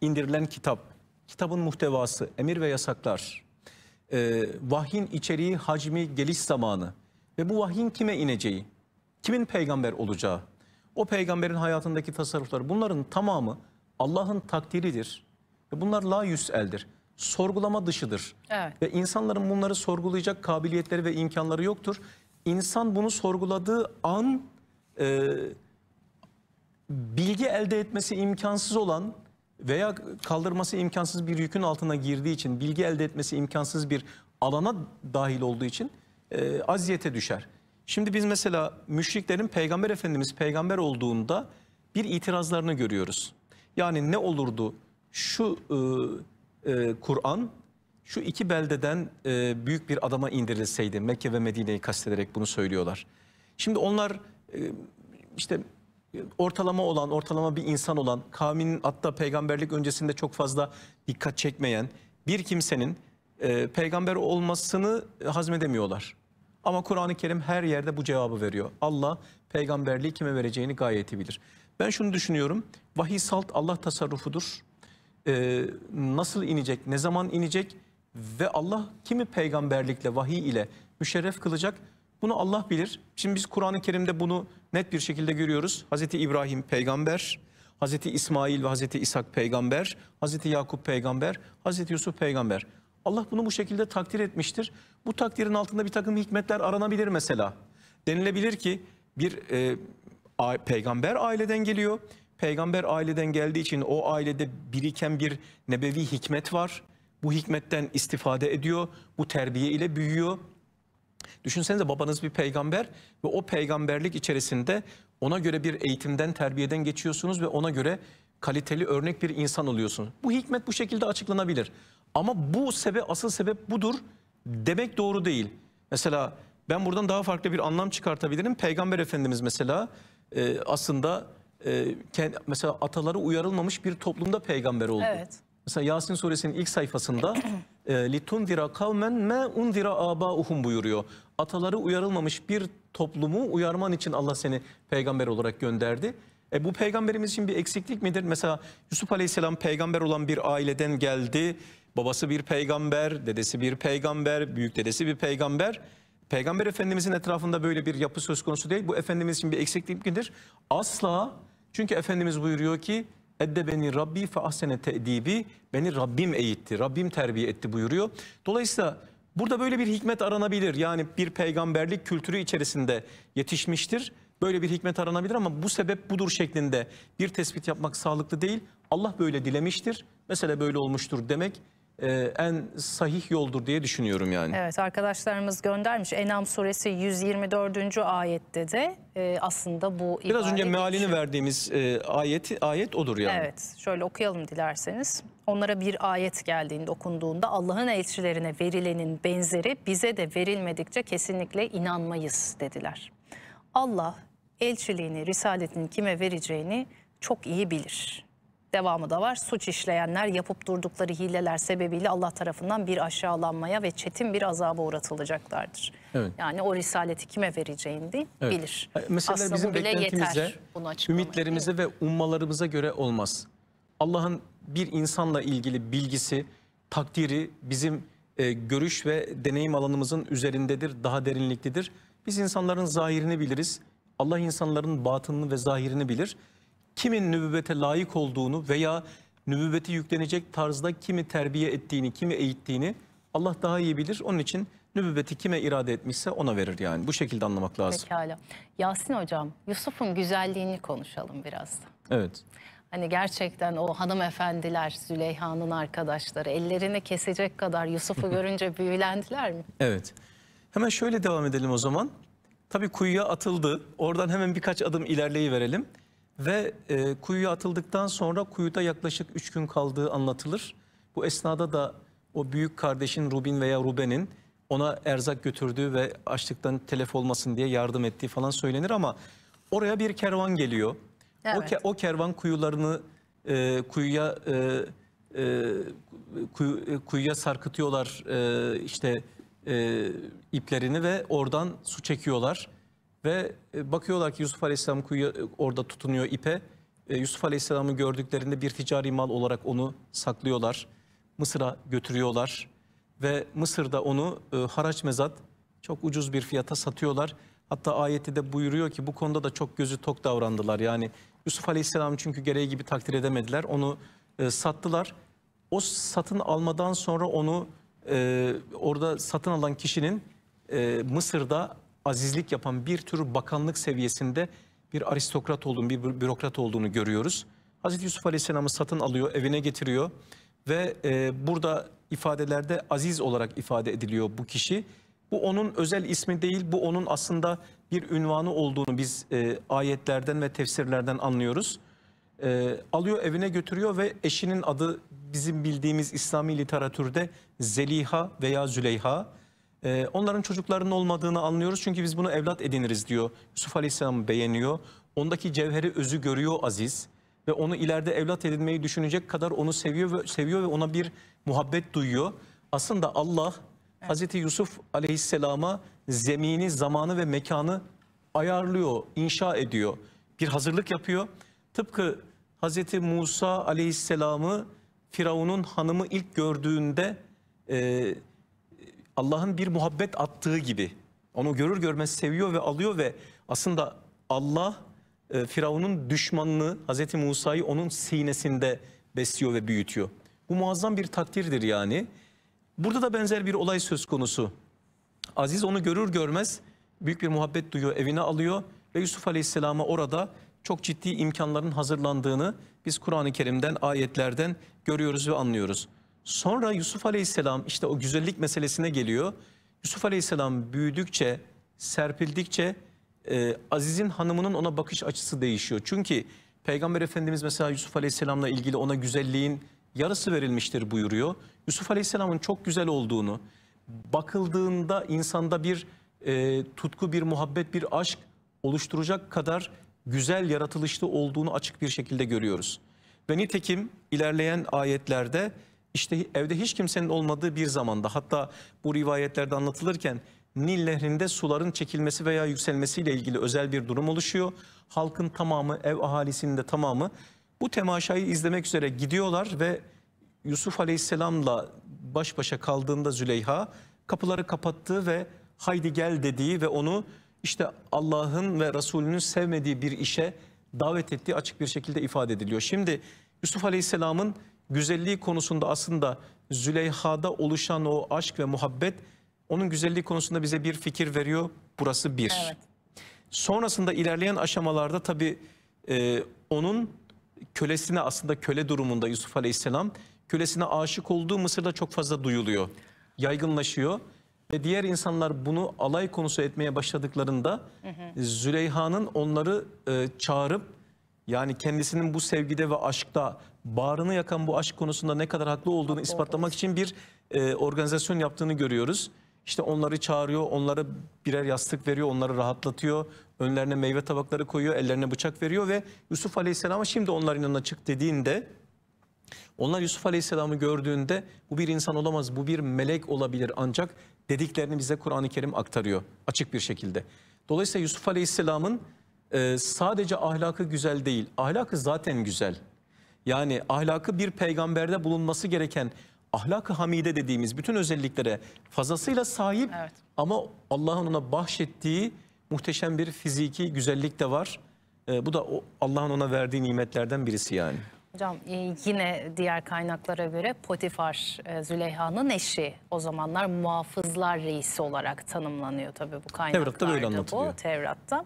indirilen kitap, kitabın muhtevası, emir ve yasaklar, e, vahyin içeriği, hacmi, geliş zamanı ve bu vahyin kime ineceği, kimin peygamber olacağı, o peygamberin hayatındaki tasarrufları bunların tamamı Allah'ın takdiridir. Ve bunlar la yüseldir. Sorgulama dışıdır. Evet. Ve insanların bunları sorgulayacak kabiliyetleri ve imkanları yoktur. İnsan bunu sorguladığı an e, bilgi elde etmesi imkansız olan veya kaldırması imkansız bir yükün altına girdiği için, bilgi elde etmesi imkansız bir alana dahil olduğu için e, aziyete düşer. Şimdi biz mesela müşriklerin Peygamber Efendimiz peygamber olduğunda bir itirazlarını görüyoruz. Yani ne olurdu? Şu e, e, Kur'an şu iki beldeden e, büyük bir adama indirilseydi. Mekke ve Medine'yi kastederek bunu söylüyorlar. Şimdi onlar e, işte ortalama olan, ortalama bir insan olan, kavminin hatta peygamberlik öncesinde çok fazla dikkat çekmeyen bir kimsenin e, peygamber olmasını hazmedemiyorlar. Ama Kur'an-ı Kerim her yerde bu cevabı veriyor. Allah peygamberliği kime vereceğini gayet iyi bilir. Ben şunu düşünüyorum. Vahiy salt Allah tasarrufudur. Ee, nasıl inecek, ne zaman inecek ve Allah kimi peygamberlikle, vahiy ile müşerref kılacak bunu Allah bilir. Şimdi biz Kur'an-ı Kerim'de bunu net bir şekilde görüyoruz. Hazreti İbrahim peygamber, Hazreti İsmail ve Hazreti İshak peygamber, Hazreti Yakup peygamber, Hazreti Yusuf peygamber. Allah bunu bu şekilde takdir etmiştir. Bu takdirin altında bir takım hikmetler aranabilir mesela. Denilebilir ki bir e, peygamber aileden geliyor. Peygamber aileden geldiği için o ailede biriken bir nebevi hikmet var. Bu hikmetten istifade ediyor. Bu terbiye ile büyüyor. Düşünsenize babanız bir peygamber ve o peygamberlik içerisinde ona göre bir eğitimden, terbiyeden geçiyorsunuz ve ona göre kaliteli örnek bir insan oluyorsunuz. Bu hikmet bu şekilde açıklanabilir. Ama bu sebep asıl sebep budur demek doğru değil. Mesela ben buradan daha farklı bir anlam çıkartabilirim. Peygamber Efendimiz mesela e, aslında e, kend, mesela ataları uyarılmamış bir toplumda peygamber oldu. Evet. Mesela Yasin suresinin ilk sayfasında e, litundira kavmen me undira uhum buyuruyor. Ataları uyarılmamış bir toplumu uyarman için Allah seni peygamber olarak gönderdi. E bu peygamberimiz için bir eksiklik midir? Mesela Yusuf Aleyhisselam peygamber olan bir aileden geldi. Babası bir peygamber, dedesi bir peygamber, büyük dedesi bir peygamber. Peygamber Efendimizin etrafında böyle bir yapı söz konusu değil. Bu Efendimiz için bir eksiklik eksikliktir. Asla çünkü Efendimiz buyuruyor ki Edde beni Rabbi fe ahsene te'dibi. Beni Rabbim eğitti, Rabbim terbiye etti buyuruyor. Dolayısıyla burada böyle bir hikmet aranabilir. Yani bir peygamberlik kültürü içerisinde yetişmiştir. Böyle bir hikmet aranabilir ama bu sebep budur şeklinde bir tespit yapmak sağlıklı değil. Allah böyle dilemiştir, Mesela böyle olmuştur demek e, en sahih yoldur diye düşünüyorum yani. Evet arkadaşlarımız göndermiş. Enam suresi 124. ayette de e, aslında bu Biraz önce mealini geçiyor. verdiğimiz e, ayet, ayet odur yani. Evet şöyle okuyalım dilerseniz. Onlara bir ayet geldiğinde okunduğunda Allah'ın elçilerine verilenin benzeri bize de verilmedikçe kesinlikle inanmayız dediler. Allah elçiliğini, risaletini kime vereceğini çok iyi bilir. Devamı da var. Suç işleyenler yapıp durdukları hileler sebebiyle Allah tarafından bir aşağılanmaya ve çetin bir azaba uğratılacaklardır. Evet. Yani o risaleti kime vereceğini evet. bilir. Mesela Aslında bizim beklentimize, ümitlerimize evet. ve ummalarımıza göre olmaz. Allah'ın bir insanla ilgili bilgisi, takdiri bizim e, görüş ve deneyim alanımızın üzerindedir, daha derinliklidir. Biz insanların zahirini biliriz. Allah insanların batınını ve zahirini bilir kimin nübüvete layık olduğunu veya nübüvveti yüklenecek tarzda kimi terbiye ettiğini, kimi eğittiğini Allah daha iyi bilir. Onun için nübüvveti kime irade etmişse ona verir yani. Bu şekilde anlamak lazım. Pekala. Yasin Hocam, Yusuf'un güzelliğini konuşalım biraz da. Evet. Hani gerçekten o hanımefendiler, Züleyha'nın arkadaşları ellerini kesecek kadar Yusuf'u görünce büyülendiler mi? Evet. Hemen şöyle devam edelim o zaman. Tabii kuyuya atıldı. Oradan hemen birkaç adım ilerleyi verelim. Ve e, kuyuya atıldıktan sonra kuyuda yaklaşık 3 gün kaldığı anlatılır. Bu esnada da o büyük kardeşin Rubin veya Ruben'in ona erzak götürdüğü ve açlıktan telef olmasın diye yardım ettiği falan söylenir ama oraya bir kervan geliyor. Evet. O, ke o kervan kuyularını e, kuyuya e, e, kuyu, e, kuyuya sarkıtıyorlar e, işte e, iplerini ve oradan su çekiyorlar. Ve e, bakıyorlar ki Yusuf Aleyhisselam kuyuya, e, orada tutunuyor ipe. E, Yusuf Aleyhisselam'ı gördüklerinde bir ticari mal olarak onu saklıyorlar. Mısır'a götürüyorlar ve Mısır'da onu haraç mezat çok ucuz bir fiyata satıyorlar. Hatta ayette de buyuruyor ki bu konuda da çok gözü tok davrandılar. Yani Yusuf Aleyhisselam çünkü gereği gibi takdir edemediler. Onu e, sattılar. O satın almadan sonra onu e, orada satın alan kişinin e, Mısır'da azizlik yapan bir tür bakanlık seviyesinde bir aristokrat olduğunu, bir bürokrat olduğunu görüyoruz. Hazreti Yusuf Aleyhisselam'ı satın alıyor, evine getiriyor ve e, burada ifadelerde aziz olarak ifade ediliyor bu kişi. Bu onun özel ismi değil, bu onun aslında bir ünvanı olduğunu biz e, ayetlerden ve tefsirlerden anlıyoruz. E, alıyor evine götürüyor ve eşinin adı bizim bildiğimiz İslami literatürde Zeliha veya Züleyha. E, onların çocuklarının olmadığını anlıyoruz çünkü biz bunu evlat ediniriz diyor. Yusuf Aleyhisselam beğeniyor. Ondaki cevheri özü görüyor Aziz ve onu ileride evlat edinmeyi düşünecek kadar onu seviyor ve seviyor ve ona bir muhabbet duyuyor. Aslında Allah evet. Hz. Yusuf Aleyhisselam'a zemini, zamanı ve mekanı ayarlıyor, inşa ediyor. Bir hazırlık yapıyor. Tıpkı Hazreti Musa Aleyhisselam'ı Firavun'un hanımı ilk gördüğünde e, Allah'ın bir muhabbet attığı gibi onu görür görmez seviyor ve alıyor ve aslında Allah e, Firavun'un düşmanını Hazreti Musa'yı onun sinesinde besliyor ve büyütüyor. Bu muazzam bir takdirdir yani. Burada da benzer bir olay söz konusu. Aziz onu görür görmez büyük bir muhabbet duyuyor, evine alıyor ve Yusuf Aleyhisselam'a orada çok ciddi imkanların hazırlandığını biz Kur'an-ı Kerim'den, ayetlerden görüyoruz ve anlıyoruz. Sonra Yusuf Aleyhisselam işte o güzellik meselesine geliyor. Yusuf Aleyhisselam büyüdükçe, serpildikçe e, Aziz'in hanımının ona bakış açısı değişiyor. Çünkü Peygamber Efendimiz mesela Yusuf Aleyhisselam'la ilgili ona güzelliğin yarısı verilmiştir buyuruyor. Yusuf Aleyhisselam'ın çok güzel olduğunu, bakıldığında insanda bir e, tutku, bir muhabbet, bir aşk oluşturacak kadar güzel yaratılışlı olduğunu açık bir şekilde görüyoruz. Ve nitekim ilerleyen ayetlerde işte evde hiç kimsenin olmadığı bir zamanda hatta bu rivayetlerde anlatılırken Nil Nehri'nde suların çekilmesi veya yükselmesiyle ilgili özel bir durum oluşuyor. Halkın tamamı, ev ahalisinin de tamamı bu temaşayı izlemek üzere gidiyorlar ve Yusuf Aleyhisselam'la baş başa kaldığında Züleyha kapıları kapattığı ve haydi gel dediği ve onu işte Allah'ın ve Resulünün sevmediği bir işe davet ettiği açık bir şekilde ifade ediliyor. Şimdi Yusuf Aleyhisselam'ın güzelliği konusunda aslında Züleyha'da oluşan o aşk ve muhabbet onun güzelliği konusunda bize bir fikir veriyor. Burası bir. Evet. Sonrasında ilerleyen aşamalarda tabii e, onun kölesine aslında köle durumunda Yusuf Aleyhisselam kölesine aşık olduğu Mısır'da çok fazla duyuluyor. Yaygınlaşıyor. Ve diğer insanlar bunu alay konusu etmeye başladıklarında Züleyha'nın onları e, çağırıp yani kendisinin bu sevgide ve aşkta bağrını yakan bu aşk konusunda ne kadar haklı olduğunu haklı ispatlamak olsun. için bir e, organizasyon yaptığını görüyoruz. İşte onları çağırıyor, onlara birer yastık veriyor, onları rahatlatıyor. Önlerine meyve tabakları koyuyor, ellerine bıçak veriyor ve Yusuf Aleyhisselam'a şimdi onların yanına çık dediğinde onlar Yusuf Aleyhisselam'ı gördüğünde bu bir insan olamaz, bu bir melek olabilir ancak dediklerini bize Kur'an-ı Kerim aktarıyor açık bir şekilde. Dolayısıyla Yusuf Aleyhisselam'ın e, sadece ahlakı güzel değil, ahlakı zaten güzel. Yani ahlakı bir peygamberde bulunması gereken ahlak hamide dediğimiz bütün özelliklere fazlasıyla sahip evet. ama Allah'ın ona bahşettiği muhteşem bir fiziki güzellik de var. E, bu da Allah'ın ona verdiği nimetlerden birisi yani. Hocam e, yine diğer kaynaklara göre Potifar e, Züleyha'nın eşi o zamanlar muhafızlar reisi olarak tanımlanıyor tabii bu kaynaklarda. Tevrat'ta böyle anlatılıyor. Bu, Tevrat'ta.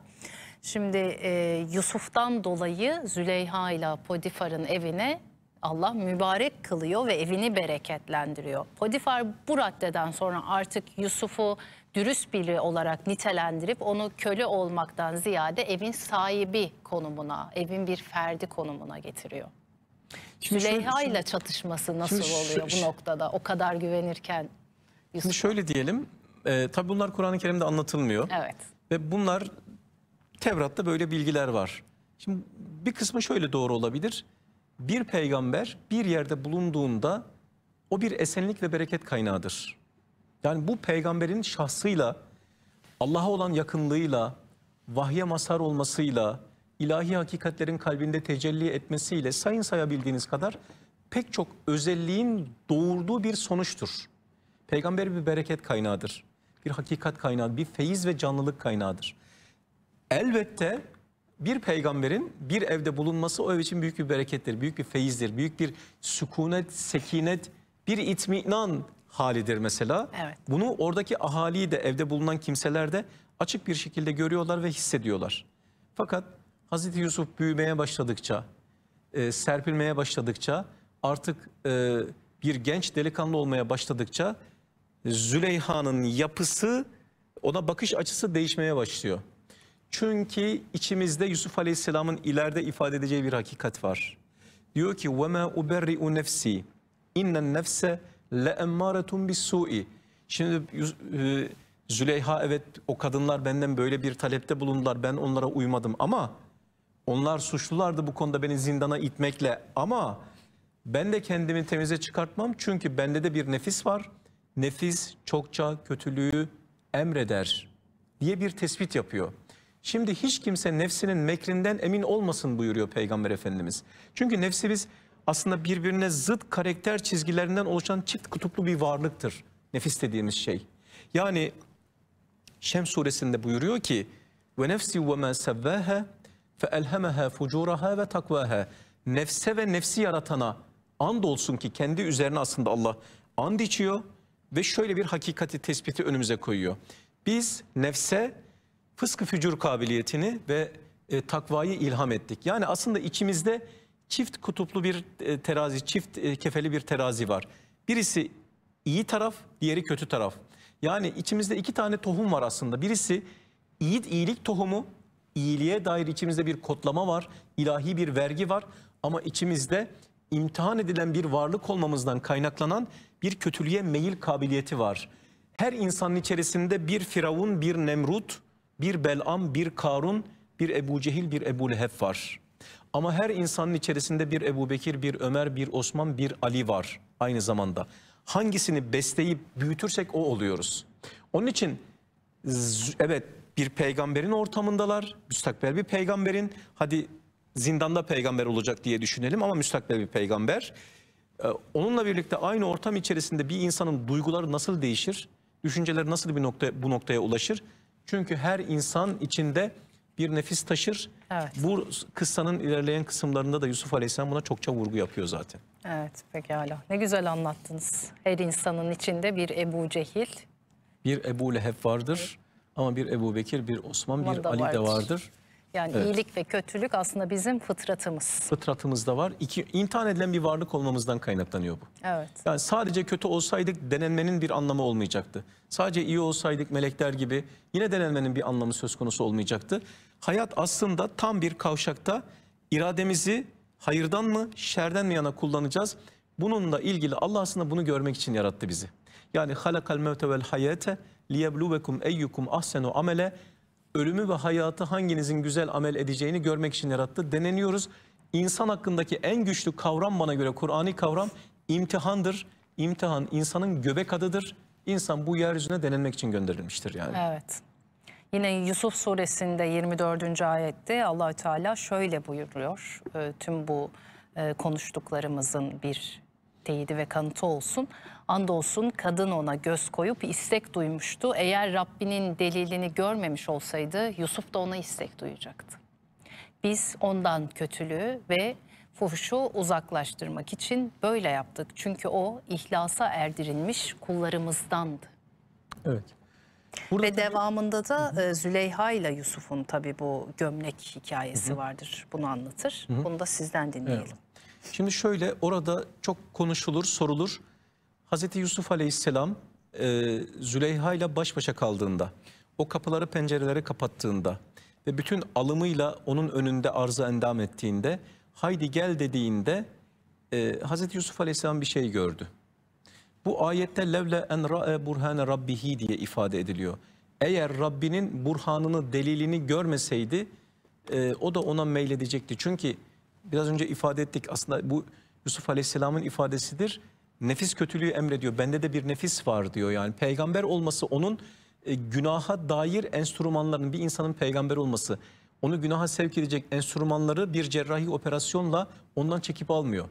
Şimdi e, Yusuf'tan dolayı Züleyha ile Podifar'ın evine Allah mübarek kılıyor ve evini bereketlendiriyor. Podifar bu raddeden sonra artık Yusuf'u dürüst biri olarak nitelendirip onu köle olmaktan ziyade evin sahibi konumuna, evin bir ferdi konumuna getiriyor. Züleyha şey- ile çatışması nasıl oluyor şu, bu noktada o kadar güvenirken? Yusuf'a? Şimdi şöyle diyelim, e, tabii bunlar Kur'an-ı Kerim'de anlatılmıyor. Evet. Ve bunlar Tevrat'ta böyle bilgiler var. Şimdi bir kısmı şöyle doğru olabilir. Bir peygamber bir yerde bulunduğunda o bir esenlik ve bereket kaynağıdır. Yani bu peygamberin şahsıyla, Allah'a olan yakınlığıyla, vahye mazhar olmasıyla, ilahi hakikatlerin kalbinde tecelli etmesiyle sayın sayabildiğiniz kadar pek çok özelliğin doğurduğu bir sonuçtur. Peygamber bir bereket kaynağıdır. Bir hakikat kaynağı, bir feyiz ve canlılık kaynağıdır. Elbette bir peygamberin bir evde bulunması o ev için büyük bir berekettir, büyük bir feyizdir, büyük bir sükunet, sekinet, bir itminan halidir mesela. Evet. Bunu oradaki ahaliyi de evde bulunan kimseler de açık bir şekilde görüyorlar ve hissediyorlar. Fakat Hazreti Yusuf büyümeye başladıkça, e, serpilmeye başladıkça, artık e, bir genç delikanlı olmaya başladıkça Züleyha'nın yapısı, ona bakış açısı değişmeye başlıyor. Çünkü içimizde Yusuf Aleyhisselam'ın ileride ifade edeceği bir hakikat var. Diyor ki وَمَا اُبَرِّئُ نَفْسِي اِنَّ النَّفْسَ لَاَمَّارَةٌ بِالسُّٰءِ Şimdi e, Züleyha evet o kadınlar benden böyle bir talepte bulundular. Ben onlara uymadım ama onlar suçlulardı bu konuda beni zindana itmekle. Ama ben de kendimi temize çıkartmam çünkü bende de bir nefis var. Nefis çokça kötülüğü emreder diye bir tespit yapıyor. Şimdi hiç kimse nefsinin mekrinden emin olmasın buyuruyor Peygamber Efendimiz. Çünkü nefsimiz aslında birbirine zıt karakter çizgilerinden oluşan çift kutuplu bir varlıktır. Nefis dediğimiz şey. Yani Şem suresinde buyuruyor ki ve nefsi ve ma sevvaha fe elhamaha fucuraha ve takvaha. Nefse ve nefsi yaratana and olsun ki kendi üzerine aslında Allah and içiyor ve şöyle bir hakikati tespiti önümüze koyuyor. Biz nefse fıskı fücur kabiliyetini ve e, takvayı ilham ettik. Yani aslında içimizde çift kutuplu bir e, terazi, çift e, kefeli bir terazi var. Birisi iyi taraf, diğeri kötü taraf. Yani içimizde iki tane tohum var aslında. Birisi iyi iyilik tohumu, iyiliğe dair içimizde bir kodlama var, ilahi bir vergi var ama içimizde imtihan edilen bir varlık olmamızdan kaynaklanan bir kötülüğe meyil kabiliyeti var. Her insanın içerisinde bir firavun, bir nemrut, bir Bel'am, bir Karun, bir Ebu Cehil, bir Ebu Leheb var. Ama her insanın içerisinde bir Ebu Bekir, bir Ömer, bir Osman, bir Ali var aynı zamanda. Hangisini besleyip büyütürsek o oluyoruz. Onun için evet bir peygamberin ortamındalar, müstakbel bir peygamberin. Hadi zindanda peygamber olacak diye düşünelim ama müstakbel bir peygamber. Ee, onunla birlikte aynı ortam içerisinde bir insanın duyguları nasıl değişir? düşünceler nasıl bir nokta, bu noktaya ulaşır? Çünkü her insan içinde bir nefis taşır. Evet. Bu kıssanın ilerleyen kısımlarında da Yusuf Aleyhisselam buna çokça vurgu yapıyor zaten. Evet pekala. Ne güzel anlattınız. Her insanın içinde bir Ebu Cehil. Bir Ebu Leheb vardır. Evet. Ama bir Ebu Bekir, bir Osman, Osman bir Ali vardır. de vardır. Yani evet. iyilik ve kötülük aslında bizim fıtratımız. Fıtratımızda var. İki, imtihan edilen bir varlık olmamızdan kaynaklanıyor bu. Evet. Yani sadece kötü olsaydık denenmenin bir anlamı olmayacaktı. Sadece iyi olsaydık melekler gibi yine denenmenin bir anlamı söz konusu olmayacaktı. Hayat aslında tam bir kavşakta irademizi hayırdan mı şerden mi yana kullanacağız. Bununla ilgili Allah aslında bunu görmek için yarattı bizi. Yani halakal mevte vel hayate liyebluvekum eyyukum ahsenu amele ölümü ve hayatı hanginizin güzel amel edeceğini görmek için yarattı. Deneniyoruz. İnsan hakkındaki en güçlü kavram bana göre Kur'an'i kavram imtihandır. İmtihan insanın göbek adıdır. İnsan bu yeryüzüne denenmek için gönderilmiştir yani. Evet. Yine Yusuf suresinde 24. ayette Allahü Teala şöyle buyuruyor. Ee, tüm bu e, konuştuklarımızın bir teyidi ve kanıtı olsun. Andolsun kadın ona göz koyup istek duymuştu. Eğer Rabbinin delilini görmemiş olsaydı Yusuf da ona istek duyacaktı. Biz ondan kötülüğü ve fuhuşu uzaklaştırmak için böyle yaptık. Çünkü o ihlasa erdirilmiş kullarımızdandı. Evet. Burada Ve devamında da hı e, Züleyha ile Yusuf'un tabi bu gömlek hikayesi hı hı. vardır. Bunu anlatır. Hı hı. Bunu da sizden dinleyelim. Evet. Şimdi şöyle orada çok konuşulur, sorulur. Hazreti Yusuf Aleyhisselam e, Züleyha ile baş başa kaldığında, o kapıları pencereleri kapattığında ve bütün alımıyla onun önünde arza endam ettiğinde, haydi gel dediğinde e, Hz. Yusuf Aleyhisselam bir şey gördü. Bu ayette levle en ra'e burhane rabbihi diye ifade ediliyor. Eğer Rabbinin burhanını, delilini görmeseydi e, o da ona meyledecekti. Çünkü biraz önce ifade ettik aslında bu Yusuf Aleyhisselam'ın ifadesidir Nefis kötülüğü emrediyor. Bende de bir nefis var diyor yani. Peygamber olması onun e, günaha dair enstrümanların bir insanın peygamber olması. Onu günaha sevk edecek enstrümanları bir cerrahi operasyonla ondan çekip almıyor.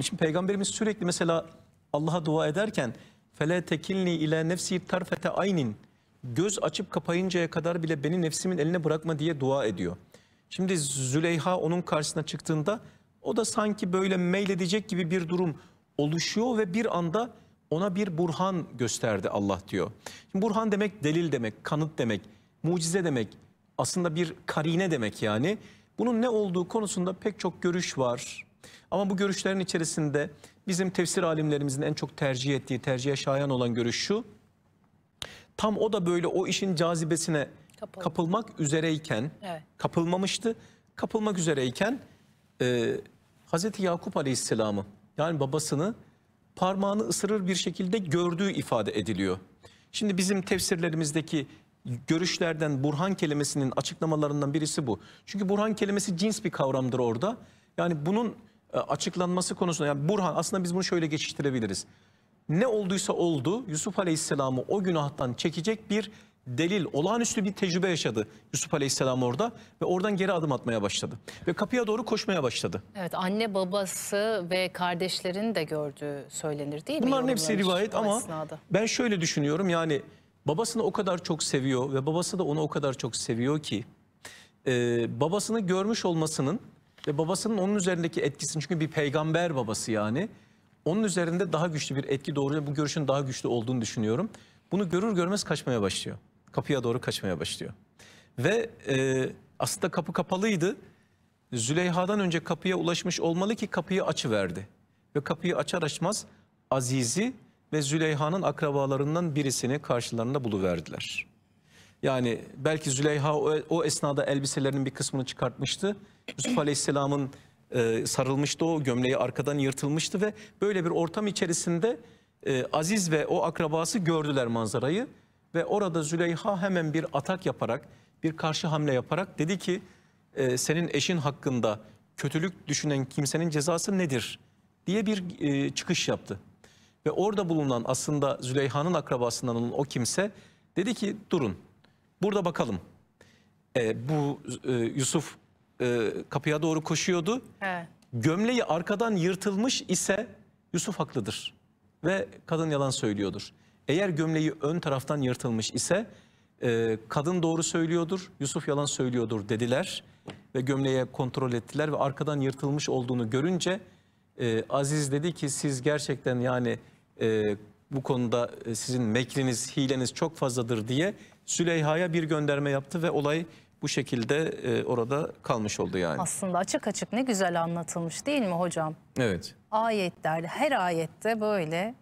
Şimdi peygamberimiz sürekli mesela Allah'a dua ederken fele tekilni ile nefsi tarfete aynin göz açıp kapayıncaya kadar bile beni nefsimin eline bırakma diye dua ediyor. Şimdi Züleyha onun karşısına çıktığında o da sanki böyle meyledecek gibi bir durum oluşuyor ve bir anda ona bir burhan gösterdi Allah diyor. Şimdi burhan demek delil demek, kanıt demek, mucize demek. Aslında bir karine demek yani. Bunun ne olduğu konusunda pek çok görüş var. Ama bu görüşlerin içerisinde bizim tefsir alimlerimizin en çok tercih ettiği, tercihe şayan olan görüş şu. Tam o da böyle o işin cazibesine Kapıldı. kapılmak üzereyken, evet. kapılmamıştı, kapılmak üzereyken e, Hz. Yakup Aleyhisselam'ı yani babasını parmağını ısırır bir şekilde gördüğü ifade ediliyor. Şimdi bizim tefsirlerimizdeki görüşlerden Burhan kelimesinin açıklamalarından birisi bu. Çünkü Burhan kelimesi cins bir kavramdır orada. Yani bunun e, açıklanması konusunda yani Burhan aslında biz bunu şöyle geçiştirebiliriz. Ne olduysa oldu Yusuf Aleyhisselam'ı o günahtan çekecek bir delil, olağanüstü bir tecrübe yaşadı Yusuf Aleyhisselam orada ve oradan geri adım atmaya başladı. Ve kapıya doğru koşmaya başladı. Evet anne babası ve kardeşlerin de gördüğü söylenir değil Bunların mi? Bunların hepsi rivayet ama esnada. ben şöyle düşünüyorum yani babasını o kadar çok seviyor ve babası da onu o kadar çok seviyor ki e, babasını görmüş olmasının ve babasının onun üzerindeki etkisini çünkü bir peygamber babası yani onun üzerinde daha güçlü bir etki doğuruyor bu görüşün daha güçlü olduğunu düşünüyorum. Bunu görür görmez kaçmaya başlıyor kapıya doğru kaçmaya başlıyor. Ve e, aslında kapı kapalıydı. Züleyha'dan önce kapıya ulaşmış olmalı ki kapıyı açıverdi. Ve kapıyı açar açmaz Aziz'i ve Züleyha'nın akrabalarından birisini karşılarında buluverdiler. Yani belki Züleyha o, o esnada elbiselerinin bir kısmını çıkartmıştı. Yusuf Aleyhisselam'ın e, sarılmıştı o gömleği arkadan yırtılmıştı ve böyle bir ortam içerisinde e, Aziz ve o akrabası gördüler manzarayı. Ve orada Züleyha hemen bir atak yaparak, bir karşı hamle yaparak dedi ki e, senin eşin hakkında kötülük düşünen kimsenin cezası nedir diye bir e, çıkış yaptı. Ve orada bulunan aslında Züleyha'nın akrabasından olan o kimse dedi ki durun burada bakalım. E, bu e, Yusuf e, kapıya doğru koşuyordu. He. Gömleği arkadan yırtılmış ise Yusuf haklıdır ve kadın yalan söylüyordur. Eğer gömleği ön taraftan yırtılmış ise e, kadın doğru söylüyordur, Yusuf yalan söylüyordur dediler. Ve gömleğe kontrol ettiler ve arkadan yırtılmış olduğunu görünce e, Aziz dedi ki siz gerçekten yani e, bu konuda e, sizin mekriniz, hileniz çok fazladır diye Süleyha'ya bir gönderme yaptı ve olay bu şekilde e, orada kalmış oldu yani. Aslında açık açık ne güzel anlatılmış değil mi hocam? Evet. Ayetler her ayette böyle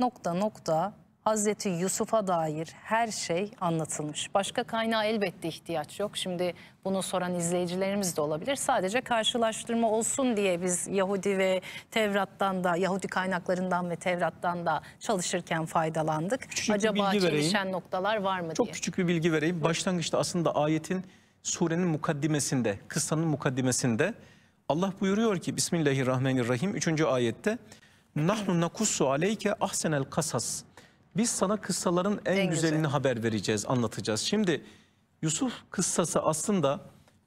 nokta nokta Hazreti Yusuf'a dair her şey anlatılmış. Başka kaynağa elbette ihtiyaç yok. Şimdi bunu soran izleyicilerimiz de olabilir. Sadece karşılaştırma olsun diye biz Yahudi ve Tevrat'tan da Yahudi kaynaklarından ve Tevrat'tan da çalışırken faydalandık. Küçük Acaba çelişen vereyim. noktalar var mı Çok diye. Çok küçük bir bilgi vereyim. Başlangıçta aslında ayetin surenin mukaddimesinde, kıssanın mukaddimesinde Allah buyuruyor ki Bismillahirrahmanirrahim 3. ayette Nahnu nakussu aleyke ahsenel kasas. Biz sana kıssaların en, en güzelini güzel. haber vereceğiz, anlatacağız. Şimdi Yusuf kıssası aslında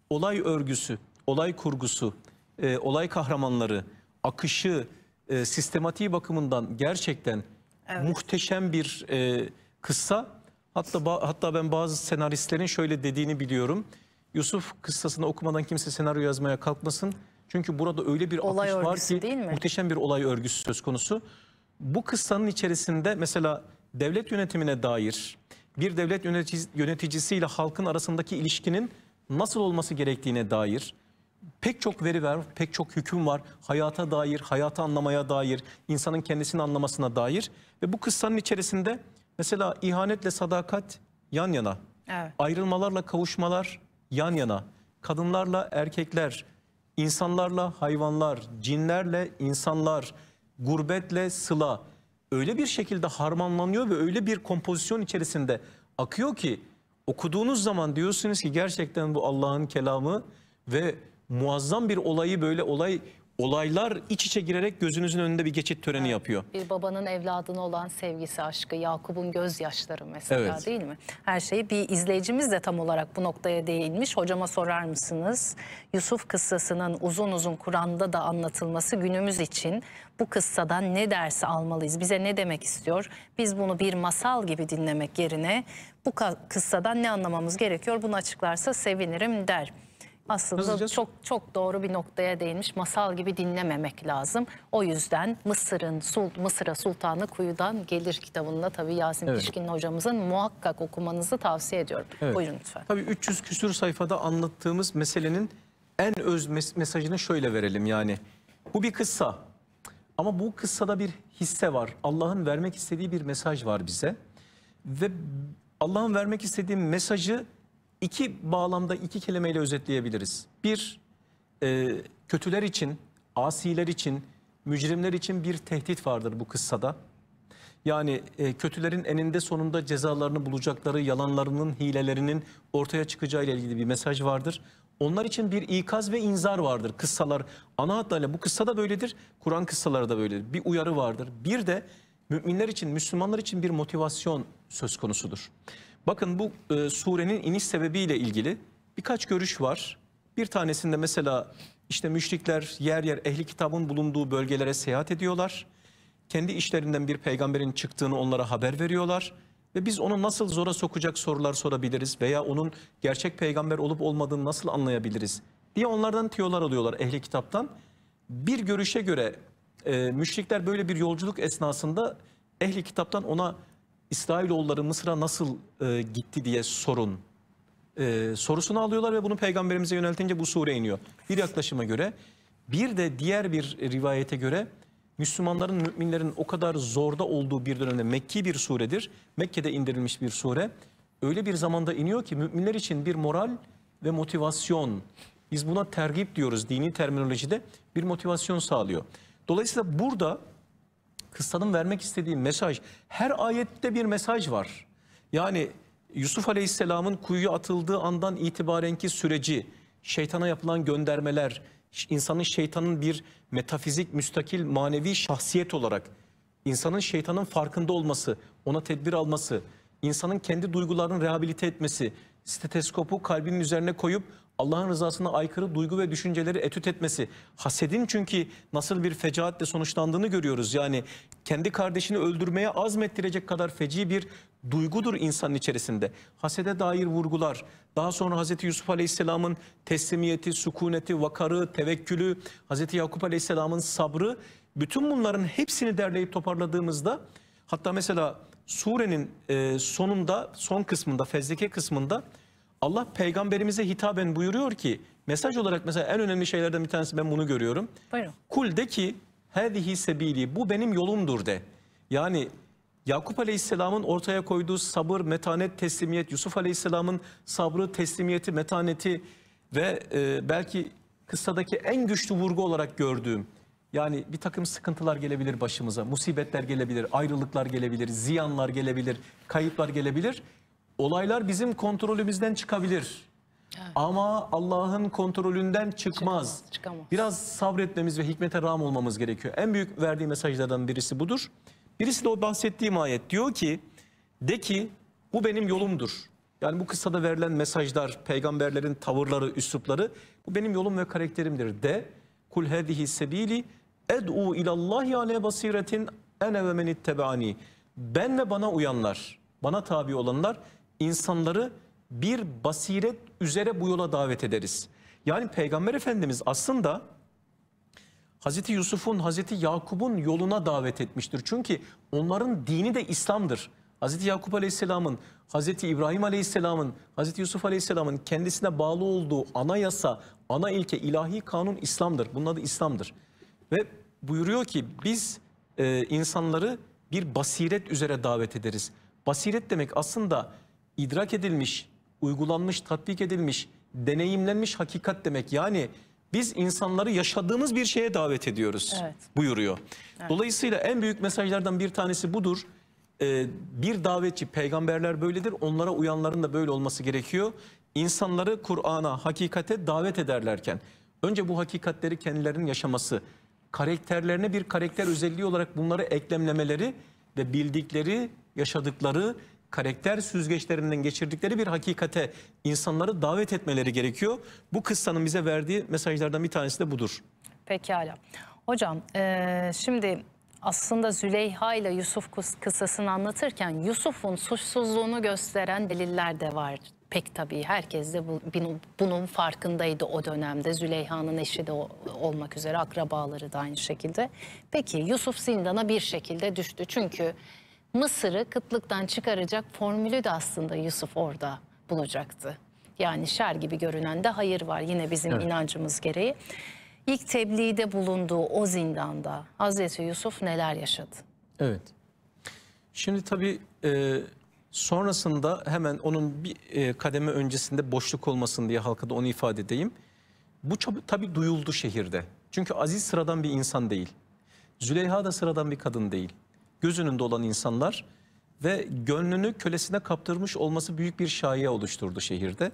olay örgüsü, olay kurgusu, e, olay kahramanları, akışı, e, sistematiği bakımından gerçekten evet. muhteşem bir e, kıssa. Hatta hatta ben bazı senaristlerin şöyle dediğini biliyorum. Yusuf kıssasını okumadan kimse senaryo yazmaya kalkmasın. Çünkü burada öyle bir olay akış var ki muhteşem bir olay örgüsü söz konusu. Bu kıssanın içerisinde mesela devlet yönetimine dair bir devlet yöneticisiyle halkın arasındaki ilişkinin nasıl olması gerektiğine dair pek çok veri var, pek çok hüküm var. Hayata dair, hayatı anlamaya dair, insanın kendisini anlamasına dair. Ve bu kıssanın içerisinde mesela ihanetle sadakat yan yana, evet. ayrılmalarla kavuşmalar yan yana, kadınlarla erkekler, insanlarla hayvanlar, cinlerle insanlar, gurbetle sıla, öyle bir şekilde harmanlanıyor ve öyle bir kompozisyon içerisinde akıyor ki okuduğunuz zaman diyorsunuz ki gerçekten bu Allah'ın kelamı ve muazzam bir olayı böyle olay olaylar iç içe girerek gözünüzün önünde bir geçit töreni evet. yapıyor. Bir babanın evladına olan sevgisi, aşkı, Yakup'un gözyaşları mesela evet. değil mi? Her şeyi bir izleyicimiz de tam olarak bu noktaya değinmiş. Hocama sorar mısınız? Yusuf kıssasının uzun uzun Kur'an'da da anlatılması günümüz için bu kıssadan ne dersi almalıyız? Bize ne demek istiyor? Biz bunu bir masal gibi dinlemek yerine bu kıssadan ne anlamamız gerekiyor? Bunu açıklarsa sevinirim der. Aslında Hızlıca... çok çok doğru bir noktaya değinmiş. Masal gibi dinlememek lazım. O yüzden Mısır'ın Sul, Mısır'a Sultanı Kuyudan Gelir kitabında tabii Yasin evet. Pişkin hocamızın muhakkak okumanızı tavsiye ediyorum. Evet. Buyurun lütfen. Tabii 300 küsür sayfada anlattığımız meselenin en öz mes mesajını şöyle verelim yani. Bu bir kıssa. Ama bu kıssada bir hisse var. Allah'ın vermek istediği bir mesaj var bize. Ve Allah'ın vermek istediği mesajı iki bağlamda iki kelimeyle özetleyebiliriz. Bir, e, kötüler için, asiler için, mücrimler için bir tehdit vardır bu kıssada. Yani e, kötülerin eninde sonunda cezalarını bulacakları, yalanlarının, hilelerinin ortaya çıkacağı ile ilgili bir mesaj vardır. Onlar için bir ikaz ve inzar vardır. Kıssalar ana hatlarıyla bu kıssa da böyledir. Kur'an kıssaları da böyledir. Bir uyarı vardır. Bir de müminler için, Müslümanlar için bir motivasyon söz konusudur. Bakın bu e, surenin iniş sebebiyle ilgili birkaç görüş var. Bir tanesinde mesela işte müşrikler yer yer ehli kitabın bulunduğu bölgelere seyahat ediyorlar. Kendi işlerinden bir peygamberin çıktığını onlara haber veriyorlar. Ve biz onu nasıl zora sokacak sorular sorabiliriz veya onun gerçek peygamber olup olmadığını nasıl anlayabiliriz diye onlardan tiyolar alıyorlar ehli kitaptan. Bir görüşe göre e, müşrikler böyle bir yolculuk esnasında ehli kitaptan ona İsrailoğulları Mısır'a nasıl e, gitti diye sorun e, sorusunu alıyorlar ve bunu peygamberimize yöneltince bu sure iniyor. Bir yaklaşıma göre bir de diğer bir rivayete göre Müslümanların, müminlerin o kadar zorda olduğu bir dönemde Mekki bir suredir. Mekke'de indirilmiş bir sure. Öyle bir zamanda iniyor ki müminler için bir moral ve motivasyon. Biz buna tergip diyoruz dini terminolojide bir motivasyon sağlıyor. Dolayısıyla burada kıssanın vermek istediği mesaj. Her ayette bir mesaj var. Yani Yusuf Aleyhisselam'ın kuyuya atıldığı andan itibarenki süreci, şeytana yapılan göndermeler, insanın şeytanın bir metafizik, müstakil, manevi şahsiyet olarak, insanın şeytanın farkında olması, ona tedbir alması, insanın kendi duygularını rehabilite etmesi, stetoskopu kalbinin üzerine koyup Allah'ın rızasına aykırı duygu ve düşünceleri etüt etmesi. Hasedin çünkü nasıl bir fecaatle sonuçlandığını görüyoruz. Yani kendi kardeşini öldürmeye azmettirecek kadar feci bir duygudur insanın içerisinde. Hasede dair vurgular, daha sonra Hz. Yusuf Aleyhisselam'ın teslimiyeti, sükuneti, vakarı, tevekkülü, Hz. Yakup Aleyhisselam'ın sabrı, bütün bunların hepsini derleyip toparladığımızda, hatta mesela surenin e, sonunda, son kısmında, fezleke kısmında, Allah peygamberimize hitaben buyuruyor ki mesaj olarak mesela en önemli şeylerden bir tanesi ben bunu görüyorum. Buyurun. Kul de ki hadihi sebili bu benim yolumdur de. Yani Yakup Aleyhisselam'ın ortaya koyduğu sabır, metanet, teslimiyet, Yusuf Aleyhisselam'ın sabrı, teslimiyeti, metaneti ve e, belki kıssadaki en güçlü vurgu olarak gördüğüm yani bir takım sıkıntılar gelebilir başımıza, musibetler gelebilir, ayrılıklar gelebilir, ziyanlar gelebilir, kayıplar gelebilir. Olaylar bizim kontrolümüzden çıkabilir. Evet. Ama Allah'ın kontrolünden çıkmaz. Çıkamaz, Biraz sabretmemiz ve hikmete ram olmamız gerekiyor. En büyük verdiği mesajlardan birisi budur. Birisi de o bahsettiğim ayet diyor ki de ki bu benim yolumdur. Yani bu kıssada verilen mesajlar, peygamberlerin tavırları, üslupları bu benim yolum ve karakterimdir de. Kul hadihi sebili ed'u ilallahi ale basiretin ene ve men Ben ve bana uyanlar, bana tabi olanlar insanları bir basiret üzere bu yola davet ederiz. Yani Peygamber Efendimiz aslında Hazreti Yusuf'un, Hazreti Yakup'un yoluna davet etmiştir. Çünkü onların dini de İslam'dır. Hazreti Yakup Aleyhisselam'ın, Hazreti İbrahim Aleyhisselam'ın, Hazreti Yusuf Aleyhisselam'ın kendisine bağlı olduğu anayasa, ana ilke, ilahi kanun İslam'dır. Bunun adı İslam'dır. Ve buyuruyor ki biz e, insanları bir basiret üzere davet ederiz. Basiret demek aslında idrak edilmiş, uygulanmış, tatbik edilmiş, deneyimlenmiş hakikat demek. Yani biz insanları yaşadığımız bir şeye davet ediyoruz evet. buyuruyor. Evet. Dolayısıyla en büyük mesajlardan bir tanesi budur. Ee, bir davetçi peygamberler böyledir. Onlara uyanların da böyle olması gerekiyor. İnsanları Kur'an'a, hakikate davet ederlerken önce bu hakikatleri kendilerinin yaşaması, karakterlerine bir karakter özelliği olarak bunları eklemlemeleri ve bildikleri, yaşadıkları karakter süzgeçlerinden geçirdikleri bir hakikate insanları davet etmeleri gerekiyor. Bu kıssanın bize verdiği mesajlardan bir tanesi de budur. Pekala. Hocam e, şimdi aslında Züleyha ile Yusuf kıssasını anlatırken Yusuf'un suçsuzluğunu gösteren deliller de var. Pek tabii herkes de bu, bunun farkındaydı o dönemde. Züleyha'nın eşi de olmak üzere akrabaları da aynı şekilde. Peki Yusuf zindana bir şekilde düştü. Çünkü Mısır'ı kıtlıktan çıkaracak formülü de aslında Yusuf orada bulacaktı. Yani şer gibi görünen de hayır var yine bizim evet. inancımız gereği. İlk tebliğde bulunduğu o zindanda Hazreti Yusuf neler yaşadı? Evet. Şimdi tabii e, sonrasında hemen onun bir e, kademe öncesinde boşluk olmasın diye halka da onu ifade edeyim. Bu tabii duyuldu şehirde. Çünkü Aziz sıradan bir insan değil. Züleyha da sıradan bir kadın değil göz önünde olan insanlar ve gönlünü kölesine kaptırmış olması büyük bir şaiye oluşturdu şehirde.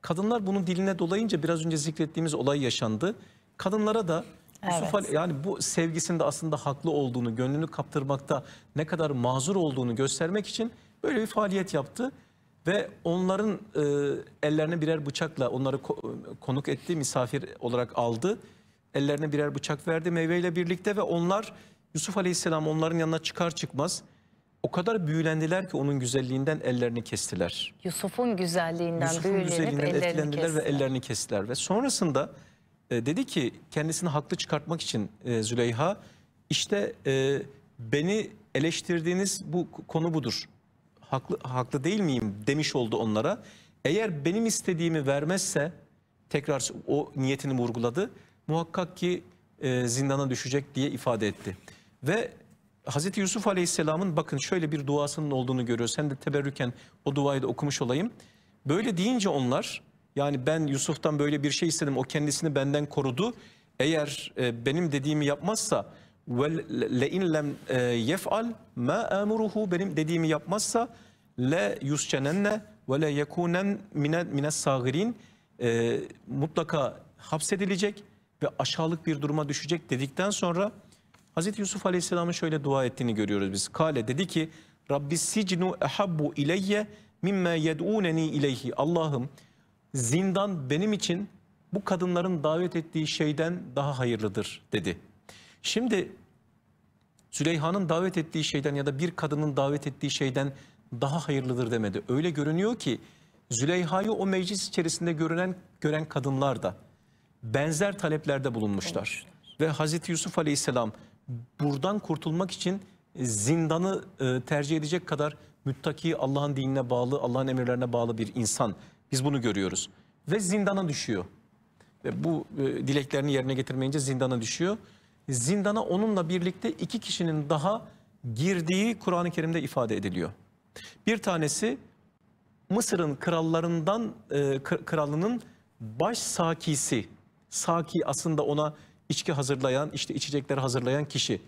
Kadınlar bunun diline dolayınca biraz önce zikrettiğimiz olay yaşandı. Kadınlara da Yusuf evet. yani bu sevgisinde aslında haklı olduğunu, gönlünü kaptırmakta ne kadar mazur olduğunu göstermek için böyle bir faaliyet yaptı. Ve onların e, ellerine birer bıçakla onları ko konuk etti, misafir olarak aldı. Ellerine birer bıçak verdi meyveyle birlikte ve onlar Yusuf Aleyhisselam onların yanına çıkar çıkmaz o kadar büyülendiler ki onun güzelliğinden ellerini kestiler. Yusuf'un güzelliğinden Yusuf'un güzelliğinden etkilendiler kestiler. ve ellerini kestiler. Ve sonrasında e, dedi ki kendisini haklı çıkartmak için e, Züleyha işte e, beni eleştirdiğiniz bu konu budur. Haklı, haklı değil miyim demiş oldu onlara. Eğer benim istediğimi vermezse tekrar o niyetini vurguladı. Muhakkak ki e, zindana düşecek diye ifade etti. Ve Hazreti Yusuf Aleyhisselam'ın bakın şöyle bir duasının olduğunu görüyoruz. Hem de teberrüken o duayı da okumuş olayım. Böyle deyince onlar yani ben Yusuf'tan böyle bir şey istedim o kendisini benden korudu. Eğer e, benim dediğimi yapmazsa ve le in lem e, yef'al ma amuruhu benim dediğimi yapmazsa le yusçenenne ve le yekunen mine mines sagirin e, mutlaka hapsedilecek ve aşağılık bir duruma düşecek dedikten sonra Hazreti Yusuf Aleyhisselam'ın şöyle dua ettiğini görüyoruz biz. Kale dedi ki Rabbi sicnu ehabbu ileyye mimme yed'uneni ileyhi. Allah'ım zindan benim için bu kadınların davet ettiği şeyden daha hayırlıdır dedi. Şimdi Süleyha'nın davet ettiği şeyden ya da bir kadının davet ettiği şeyden daha hayırlıdır demedi. Öyle görünüyor ki Züleyha'yı o meclis içerisinde görünen gören kadınlar da benzer taleplerde bulunmuşlar. Evet. Ve Hazreti Yusuf Aleyhisselam buradan kurtulmak için e, zindanı e, tercih edecek kadar müttaki Allah'ın dinine bağlı, Allah'ın emirlerine bağlı bir insan. Biz bunu görüyoruz. Ve zindana düşüyor. Ve bu e, dileklerini yerine getirmeyince zindana düşüyor. Zindana onunla birlikte iki kişinin daha girdiği Kur'an-ı Kerim'de ifade ediliyor. Bir tanesi Mısır'ın krallarından e, baş sakisi. Saki aslında ona içki hazırlayan, işte içecekleri hazırlayan kişi.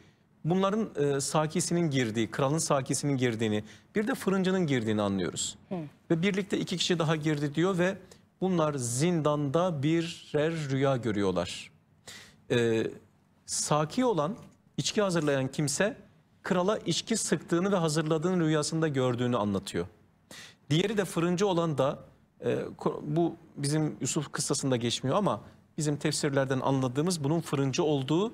Bunların e, sakisinin girdiği, kralın sakisinin girdiğini, bir de fırıncının girdiğini anlıyoruz. Hı. Ve birlikte iki kişi daha girdi diyor ve bunlar zindanda birer rüya görüyorlar. E, saki olan, içki hazırlayan kimse krala içki sıktığını ve hazırladığını rüyasında gördüğünü anlatıyor. Diğeri de fırıncı olan da e, bu bizim Yusuf kıssasında geçmiyor ama bizim tefsirlerden anladığımız bunun fırıncı olduğu,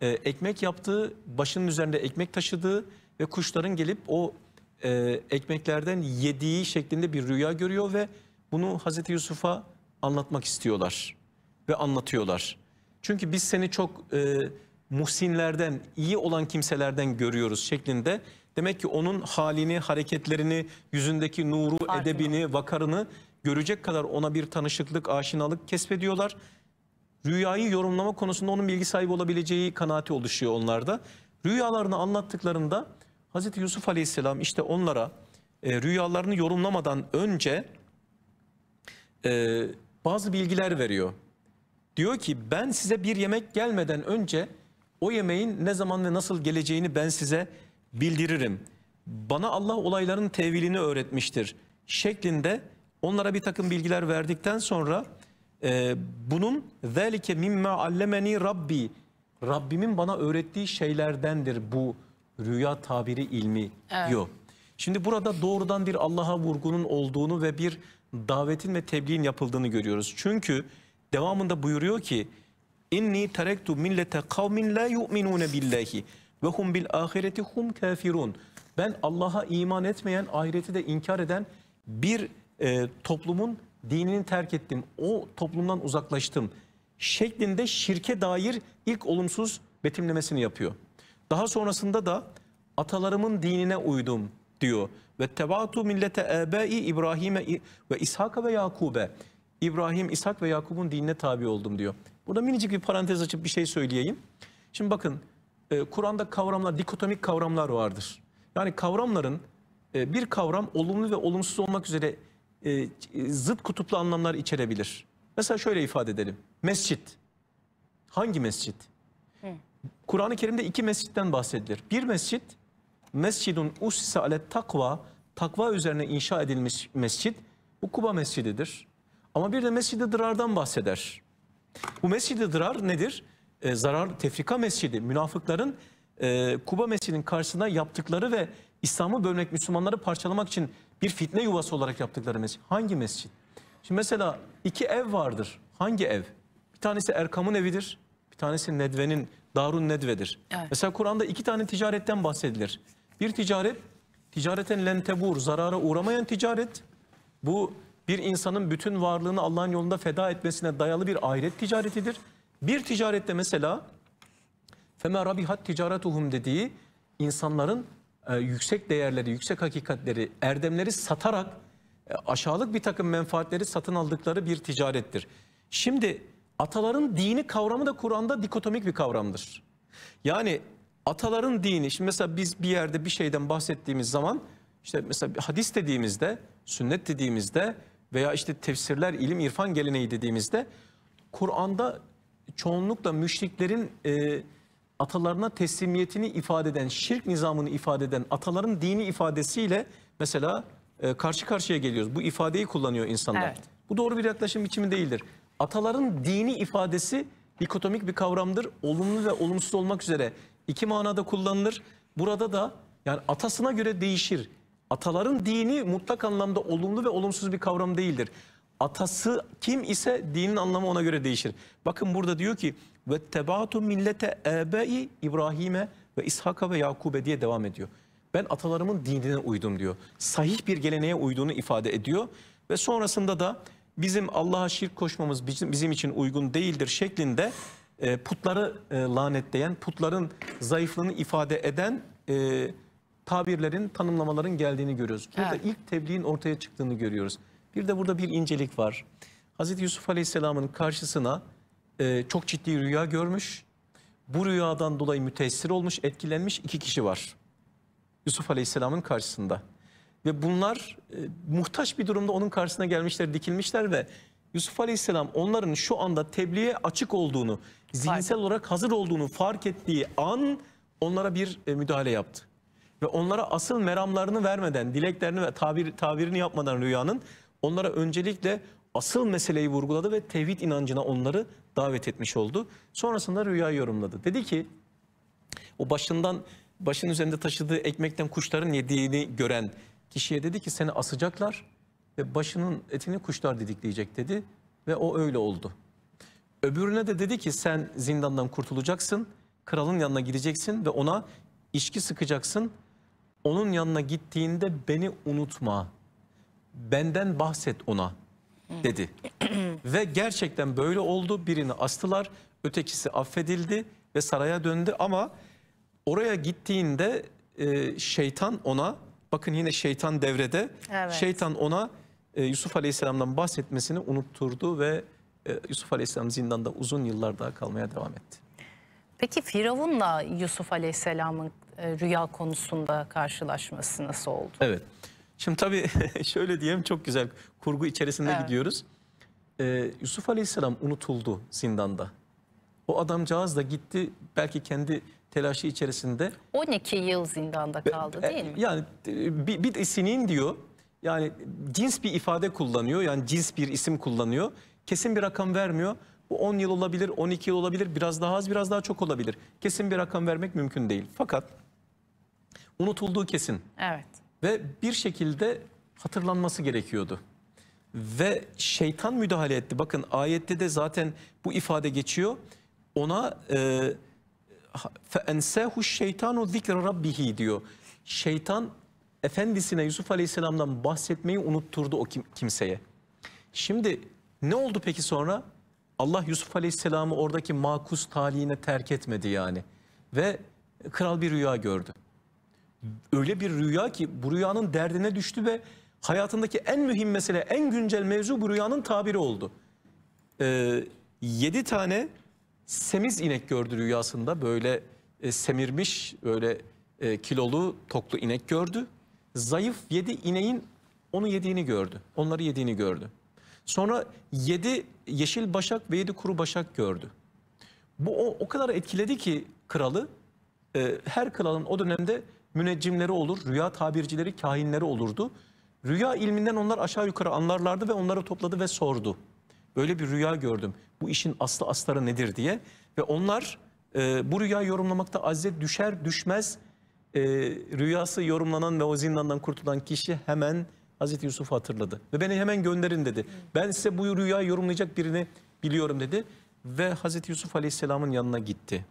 e, ekmek yaptığı, başının üzerinde ekmek taşıdığı ve kuşların gelip o e, ekmeklerden yediği şeklinde bir rüya görüyor ve bunu Hazreti Yusuf'a anlatmak istiyorlar ve anlatıyorlar. Çünkü biz seni çok e, muhsinlerden, iyi olan kimselerden görüyoruz şeklinde. Demek ki onun halini, hareketlerini, yüzündeki nuru, Farklı. edebini, vakarını görecek kadar ona bir tanışıklık, aşinalık kesbediyorlar rüyayı yorumlama konusunda onun bilgi sahibi olabileceği kanaati oluşuyor onlarda. Rüyalarını anlattıklarında Hz. Yusuf Aleyhisselam işte onlara e, rüyalarını yorumlamadan önce e, bazı bilgiler veriyor. Diyor ki ben size bir yemek gelmeden önce o yemeğin ne zaman ve nasıl geleceğini ben size bildiririm. Bana Allah olayların tevilini öğretmiştir şeklinde onlara bir takım bilgiler verdikten sonra e, bunun ذَلِكَ مِمَّا allemeni Rabbi Rabbimin bana öğrettiği şeylerdendir bu rüya tabiri ilmi evet. diyor. Şimdi burada doğrudan bir Allah'a vurgunun olduğunu ve bir davetin ve tebliğin yapıldığını görüyoruz. Çünkü devamında buyuruyor ki inni terektu millete kavmin la yu'minune billahi ve hum bil ahireti hum kafirun. Ben Allah'a iman etmeyen, ahireti de inkar eden bir e, toplumun dinini terk ettim, o toplumdan uzaklaştım şeklinde şirke dair ilk olumsuz betimlemesini yapıyor. Daha sonrasında da atalarımın dinine uydum diyor. Ve tebatu millete ebai İbrahim'e ve İshak'a ve Yakub'e. İbrahim, İshak ve Yakub'un dinine tabi oldum diyor. Burada minicik bir parantez açıp bir şey söyleyeyim. Şimdi bakın e, Kur'an'da kavramlar, dikotomik kavramlar vardır. Yani kavramların e, bir kavram olumlu ve olumsuz olmak üzere e, zıt kutuplu anlamlar içerebilir. Mesela şöyle ifade edelim. Mescit. Hangi mescit? Kur'an-ı Kerim'de iki mescitten bahsedilir. Bir mescit, mescidun usise alet takva, takva üzerine inşa edilmiş mescit. Bu Kuba mescididir. Ama bir de mescid-i dırardan bahseder. Bu mescid-i dırar nedir? E, zarar, tefrika mescidi. Münafıkların e, Kuba mescidinin karşısında yaptıkları ve İslam'ı bölmek, Müslümanları parçalamak için bir fitne yuvası olarak yaptıkları mescit. Hangi mescit? Şimdi mesela iki ev vardır. Hangi ev? Bir tanesi Erkam'ın evidir. Bir tanesi Nedve'nin, Darun Nedve'dir. Evet. Mesela Kur'an'da iki tane ticaretten bahsedilir. Bir ticaret, ticareten lentebur, zarara uğramayan ticaret. Bu bir insanın bütün varlığını Allah'ın yolunda feda etmesine dayalı bir ahiret ticaretidir. Bir ticarette mesela feme rabihat ticaretuhum dediği insanların e, yüksek değerleri, yüksek hakikatleri, erdemleri satarak e, aşağılık bir takım menfaatleri satın aldıkları bir ticarettir. Şimdi ataların dini kavramı da Kur'an'da dikotomik bir kavramdır. Yani ataların dini, şimdi mesela biz bir yerde bir şeyden bahsettiğimiz zaman işte mesela hadis dediğimizde, sünnet dediğimizde veya işte tefsirler, ilim, irfan geleneği dediğimizde Kur'an'da çoğunlukla müşriklerin e, atalarına teslimiyetini ifade eden, şirk nizamını ifade eden ataların dini ifadesiyle mesela e, karşı karşıya geliyoruz. Bu ifadeyi kullanıyor insanlar. Evet. Bu doğru bir yaklaşım biçimi değildir. Ataların dini ifadesi dikotomik bir kavramdır. Olumlu ve olumsuz olmak üzere iki manada kullanılır. Burada da yani atasına göre değişir. Ataların dini mutlak anlamda olumlu ve olumsuz bir kavram değildir. Atası kim ise dinin anlamı ona göre değişir. Bakın burada diyor ki ve tebatu millete ebe'i İbrahim'e ve İshak'a ve Yakub'e diye devam ediyor. Ben atalarımın dinine uydum diyor. Sahih bir geleneğe uyduğunu ifade ediyor ve sonrasında da bizim Allah'a şirk koşmamız bizim, bizim için uygun değildir şeklinde e, putları e, lanetleyen, putların zayıflığını ifade eden e, tabirlerin, tanımlamaların geldiğini görüyoruz. Burada evet. ilk tebliğin ortaya çıktığını görüyoruz. Bir de burada bir incelik var. Hz. Yusuf Aleyhisselam'ın karşısına e, çok ciddi rüya görmüş. Bu rüyadan dolayı müteessir olmuş, etkilenmiş iki kişi var. Yusuf Aleyhisselam'ın karşısında. Ve bunlar e, muhtaç bir durumda onun karşısına gelmişler, dikilmişler ve Yusuf Aleyhisselam onların şu anda tebliğe açık olduğunu, zihinsel Aynen. olarak hazır olduğunu fark ettiği an onlara bir e, müdahale yaptı. Ve onlara asıl meramlarını vermeden, dileklerini ve tabir, tabirini yapmadan rüyanın onlara öncelikle asıl meseleyi vurguladı ve tevhid inancına onları davet etmiş oldu. Sonrasında rüya yorumladı. Dedi ki o başından başın üzerinde taşıdığı ekmekten kuşların yediğini gören kişiye dedi ki seni asacaklar ve başının etini kuşlar didikleyecek dedi ve o öyle oldu. Öbürüne de dedi ki sen zindandan kurtulacaksın, kralın yanına gideceksin ve ona içki sıkacaksın. Onun yanına gittiğinde beni unutma, benden bahset ona.'' dedi. ve gerçekten böyle oldu. Birini astılar, ötekisi affedildi ve saraya döndü ama oraya gittiğinde e, şeytan ona bakın yine şeytan devrede. Evet. Şeytan ona e, Yusuf Aleyhisselam'dan bahsetmesini unutturdu ve e, Yusuf Aleyhisselam zindanda uzun yıllar daha kalmaya devam etti. Peki Firavun'la Yusuf Aleyhisselam'ın e, rüya konusunda karşılaşması nasıl oldu? Evet. Şimdi tabii şöyle diyeyim çok güzel kurgu içerisinde evet. gidiyoruz. Ee, Yusuf Aleyhisselam unutuldu zindanda. O adamcağız da gitti belki kendi telaşı içerisinde. 12 yıl zindanda kaldı e, değil mi? Yani e, bir, bir sinin diyor yani cins bir ifade kullanıyor yani cins bir isim kullanıyor. Kesin bir rakam vermiyor. Bu 10 yıl olabilir, 12 yıl olabilir, biraz daha az, biraz daha çok olabilir. Kesin bir rakam vermek mümkün değil. Fakat unutulduğu kesin. Evet ve bir şekilde hatırlanması gerekiyordu. Ve şeytan müdahale etti. Bakın ayette de zaten bu ifade geçiyor. Ona e, فَاَنْسَهُ şeytanu ذِكْرَ رَبِّهِ diyor. Şeytan efendisine Yusuf Aleyhisselam'dan bahsetmeyi unutturdu o kim, kimseye. Şimdi ne oldu peki sonra? Allah Yusuf Aleyhisselam'ı oradaki makus talihine terk etmedi yani. Ve kral bir rüya gördü öyle bir rüya ki bu rüyanın derdine düştü ve hayatındaki en mühim mesele, en güncel mevzu bu rüyanın tabiri oldu. Ee, yedi tane semiz inek gördü rüyasında böyle e, semirmiş, böyle e, kilolu, toklu inek gördü. Zayıf yedi ineğin onu yediğini gördü, onları yediğini gördü. Sonra yedi yeşil başak ve yedi kuru başak gördü. Bu o, o kadar etkiledi ki kralı, e, her kralın o dönemde müneccimleri olur, rüya tabircileri, kahinleri olurdu. Rüya ilminden onlar aşağı yukarı anlarlardı ve onları topladı ve sordu. Böyle bir rüya gördüm. Bu işin aslı astarı nedir diye. Ve onlar e, bu rüya yorumlamakta azze düşer düşmez e, rüyası yorumlanan ve o zindandan kurtulan kişi hemen Hazreti Yusuf'u hatırladı. Ve beni hemen gönderin dedi. Ben size bu rüya yorumlayacak birini biliyorum dedi. Ve Hazreti Yusuf Aleyhisselam'ın yanına gitti.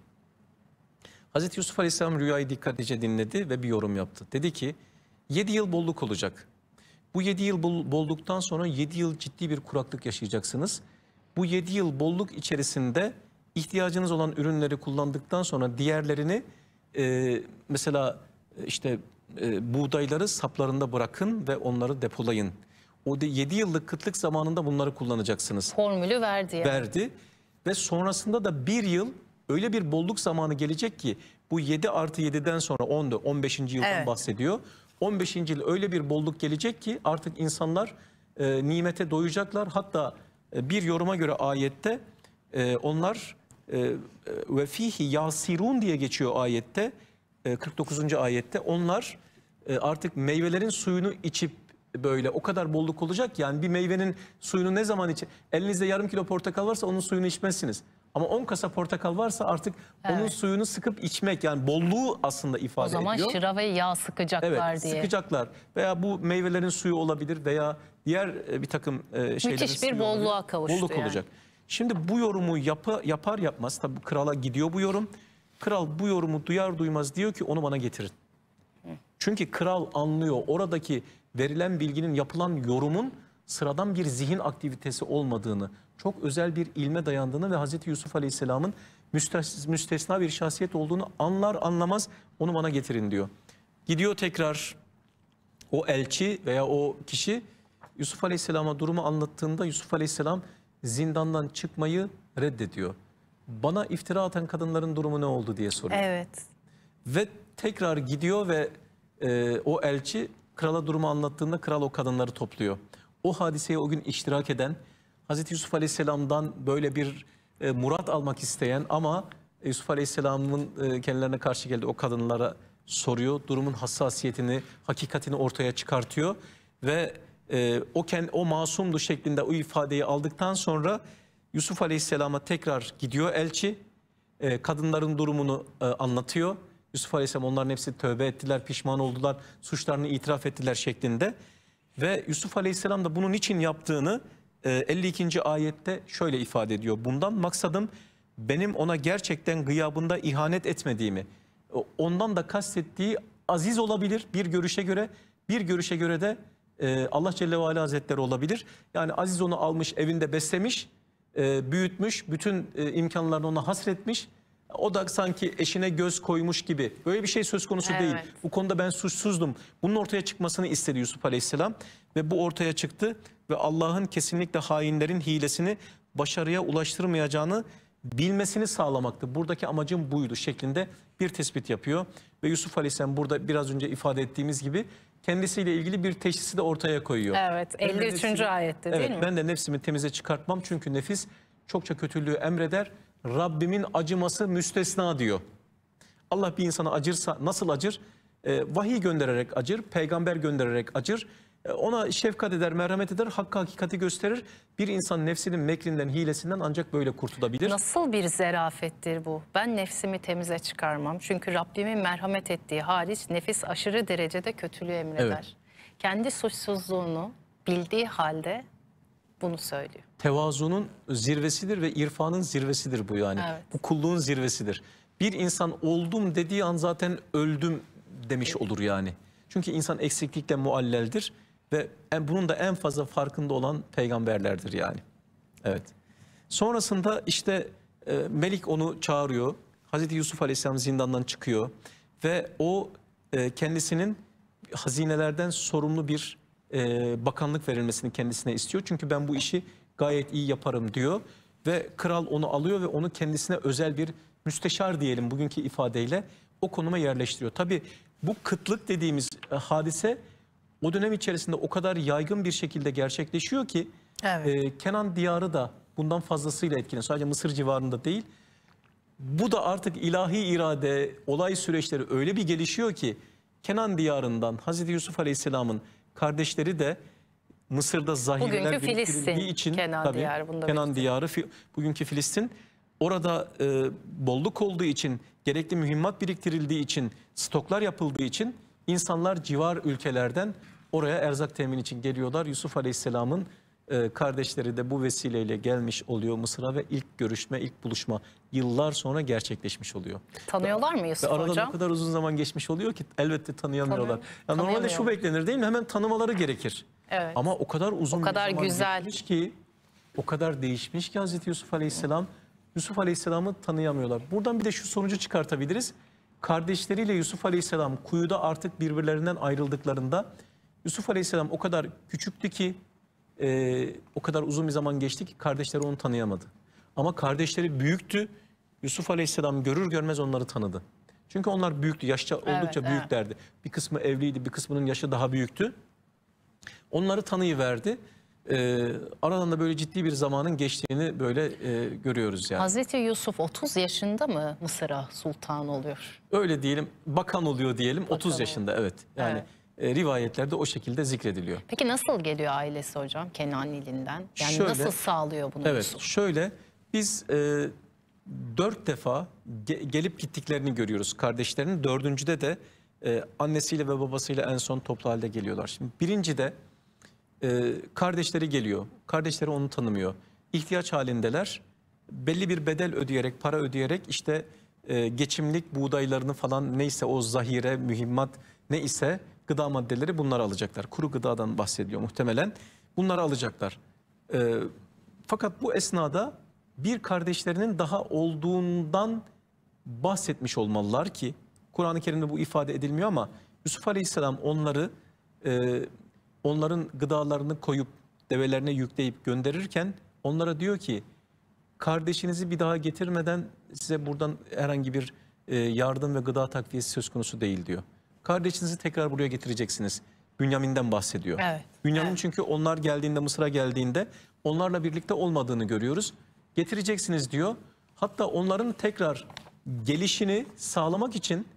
Hazreti Yusuf Aleyhisselam rüyayı dikkatlice dinledi ve bir yorum yaptı. Dedi ki 7 yıl bolluk olacak. Bu 7 yıl bolluktan sonra 7 yıl ciddi bir kuraklık yaşayacaksınız. Bu 7 yıl bolluk içerisinde ihtiyacınız olan ürünleri kullandıktan sonra diğerlerini e, mesela e, işte e, buğdayları saplarında bırakın ve onları depolayın. O de 7 yıllık kıtlık zamanında bunları kullanacaksınız. Formülü verdi yani. Verdi ve sonrasında da bir yıl öyle bir bolluk zamanı gelecek ki bu 7 artı 7'den sonra 14, 15. yıldan evet. bahsediyor. 15. yıl öyle bir bolluk gelecek ki artık insanlar e, nimete doyacaklar. Hatta e, bir yoruma göre ayette e, onlar e, e, ve fihi yasirun diye geçiyor ayette. 49. E, ayette onlar artık meyvelerin suyunu içip böyle o kadar bolluk olacak yani bir meyvenin suyunu ne zaman içe elinizde yarım kilo portakal varsa onun suyunu içmezsiniz. Ama 10 kasa portakal varsa artık evet. onun suyunu sıkıp içmek yani bolluğu aslında ifade ediyor. O zaman ediyor. şıra ve yağ sıkacaklar evet, diye. sıkacaklar veya bu meyvelerin suyu olabilir veya diğer e, bir takım e, şeylerin Müthiş bir bolluğa olabilir. kavuştu Bolluk yani. olacak. Şimdi bu yorumu yapı, yapar yapmaz tabii krala gidiyor bu yorum. Kral bu yorumu duyar duymaz diyor ki onu bana getirin. Çünkü kral anlıyor oradaki verilen bilginin yapılan yorumun sıradan bir zihin aktivitesi olmadığını, çok özel bir ilme dayandığını ve Hazreti Yusuf Aleyhisselam'ın müstesna bir şahsiyet olduğunu anlar anlamaz onu bana getirin diyor. Gidiyor tekrar o elçi veya o kişi Yusuf Aleyhisselam'a durumu anlattığında Yusuf Aleyhisselam zindandan çıkmayı reddediyor. Bana iftira atan kadınların durumu ne oldu diye soruyor. Evet. Ve tekrar gidiyor ve e, o elçi krala durumu anlattığında kral o kadınları topluyor. O hadiseyi o gün iştirak eden Hazreti Yusuf Aleyhisselam'dan böyle bir e, murat almak isteyen ama e, Yusuf Aleyhisselam'ın e, kendilerine karşı geldi o kadınlara soruyor. Durumun hassasiyetini, hakikatini ortaya çıkartıyor ve e, o kend, o masumdu şeklinde o ifadeyi aldıktan sonra Yusuf Aleyhisselam'a tekrar gidiyor elçi. E, kadınların durumunu e, anlatıyor. Yusuf Aleyhisselam onların hepsi tövbe ettiler, pişman oldular, suçlarını itiraf ettiler şeklinde. Ve Yusuf Aleyhisselam da bunun için yaptığını 52. Ee, ayette şöyle ifade ediyor. Bundan maksadım benim ona gerçekten gıyabında ihanet etmediğimi, ondan da kastettiği aziz olabilir bir görüşe göre, bir görüşe göre de e, Allah Celle ve Ala Hazretleri olabilir. Yani aziz onu almış, evinde beslemiş, e, büyütmüş, bütün e, imkanlarını ona hasretmiş o da sanki eşine göz koymuş gibi. Böyle bir şey söz konusu evet. değil. Bu konuda ben suçsuzdum. Bunun ortaya çıkmasını istedi Yusuf Aleyhisselam ve bu ortaya çıktı ve Allah'ın kesinlikle hainlerin hilesini başarıya ulaştırmayacağını bilmesini sağlamaktı. Buradaki amacım buydu şeklinde bir tespit yapıyor. Ve Yusuf Aleyhisselam burada biraz önce ifade ettiğimiz gibi kendisiyle ilgili bir teşhisi de ortaya koyuyor. Evet 53. ayette değil evet, mi? Ben de nefsimi temize çıkartmam çünkü nefis çokça kötülüğü emreder Rabbimin acıması müstesna diyor. Allah bir insana acırsa nasıl acır? E, vahiy göndererek acır, peygamber göndererek acır. E, ona şefkat eder, merhamet eder, hakkı hakikati gösterir. Bir insan nefsinin mekrinden, hilesinden ancak böyle kurtulabilir. Nasıl bir zerafettir bu? Ben nefsimi temize çıkarmam. Çünkü Rabbimin merhamet ettiği hariç nefis aşırı derecede kötülüğü emreder. Evet. Kendi suçsuzluğunu bildiği halde bunu söylüyor. Tevazunun zirvesidir ve irfanın zirvesidir bu yani. Evet. Bu kulluğun zirvesidir. Bir insan oldum dediği an zaten öldüm demiş evet. olur yani. Çünkü insan eksiklikle mualleldir ve bunun da en fazla farkında olan peygamberlerdir yani. Evet. Sonrasında işte e, Melik onu çağırıyor. Hazreti Yusuf Aleyhisselam zindandan çıkıyor ve o e, kendisinin hazinelerden sorumlu bir e, bakanlık verilmesini kendisine istiyor. Çünkü ben bu işi gayet iyi yaparım diyor ve kral onu alıyor ve onu kendisine özel bir müsteşar diyelim bugünkü ifadeyle o konuma yerleştiriyor. Tabi bu kıtlık dediğimiz e, hadise o dönem içerisinde o kadar yaygın bir şekilde gerçekleşiyor ki evet. e, Kenan diyarı da bundan fazlasıyla etkileniyor. Sadece Mısır civarında değil. Bu da artık ilahi irade, olay süreçleri öyle bir gelişiyor ki Kenan diyarından Hazreti Yusuf Aleyhisselam'ın kardeşleri de Mısır'da zahirler Bugünkü için Kenan tabii, Diyarı. Bunda Kenan Diyarı, bugünkü Filistin. Orada e, bolluk olduğu için, gerekli mühimmat biriktirildiği için, stoklar yapıldığı için insanlar civar ülkelerden oraya erzak temin için geliyorlar. Yusuf Aleyhisselam'ın e, kardeşleri de bu vesileyle gelmiş oluyor Mısır'a ve ilk görüşme, ilk buluşma yıllar sonra gerçekleşmiş oluyor. Tanıyorlar mı Yusuf Arada aradan Hocam? o kadar uzun zaman geçmiş oluyor ki elbette tanıyamıyorlar. Tanı, ya normalde şu beklenir değil mi? Hemen tanımaları gerekir. Evet. Ama o kadar uzun o kadar bir zaman güzel. geçmiş ki, o kadar değişmiş ki Hazreti Yusuf Aleyhisselam, Yusuf Aleyhisselam'ı tanıyamıyorlar. Buradan bir de şu sonucu çıkartabiliriz. Kardeşleriyle Yusuf Aleyhisselam kuyuda artık birbirlerinden ayrıldıklarında Yusuf Aleyhisselam o kadar küçüktü ki, e, o kadar uzun bir zaman geçti ki kardeşleri onu tanıyamadı. Ama kardeşleri büyüktü. Yusuf Aleyhisselam görür görmez onları tanıdı. Çünkü onlar büyüktü, yaşça oldukça evet, büyüklerdi. Evet. Bir kısmı evliydi, bir kısmının yaşı daha büyüktü. Onları tanıyıverdi. Ee, Aradan da böyle ciddi bir zamanın geçtiğini böyle e, görüyoruz yani. Hazreti Yusuf 30 yaşında mı Mısır'a sultan oluyor? Öyle diyelim, bakan oluyor diyelim. Bakan 30 yaşında evet. Yani evet e, rivayetlerde o şekilde zikrediliyor. Peki nasıl geliyor ailesi hocam Kenanilinden? Yani şöyle, nasıl sağlıyor bunu? Evet Yusuf? şöyle biz e, dört defa ge gelip gittiklerini görüyoruz kardeşlerinin. Dördüncüde de e, annesiyle ve babasıyla en son toplu halde geliyorlar. Şimdi birincide e, kardeşleri geliyor. Kardeşleri onu tanımıyor. İhtiyaç halindeler. Belli bir bedel ödeyerek, para ödeyerek işte e, geçimlik buğdaylarını falan neyse o zahire, mühimmat ne ise gıda maddeleri bunları alacaklar. Kuru gıdadan bahsediyor muhtemelen. Bunları alacaklar. E, fakat bu esnada bir kardeşlerinin daha olduğundan bahsetmiş olmalılar ki Kur'an-ı Kerim'de bu ifade edilmiyor ama Yusuf Aleyhisselam onları e, onların gıdalarını koyup develerine yükleyip gönderirken onlara diyor ki kardeşinizi bir daha getirmeden size buradan herhangi bir e, yardım ve gıda takviyesi söz konusu değil diyor. Kardeşinizi tekrar buraya getireceksiniz. Bünyamin'den bahsediyor. Evet. Bünyamin evet. çünkü onlar geldiğinde Mısır'a geldiğinde onlarla birlikte olmadığını görüyoruz getireceksiniz diyor. Hatta onların tekrar gelişini sağlamak için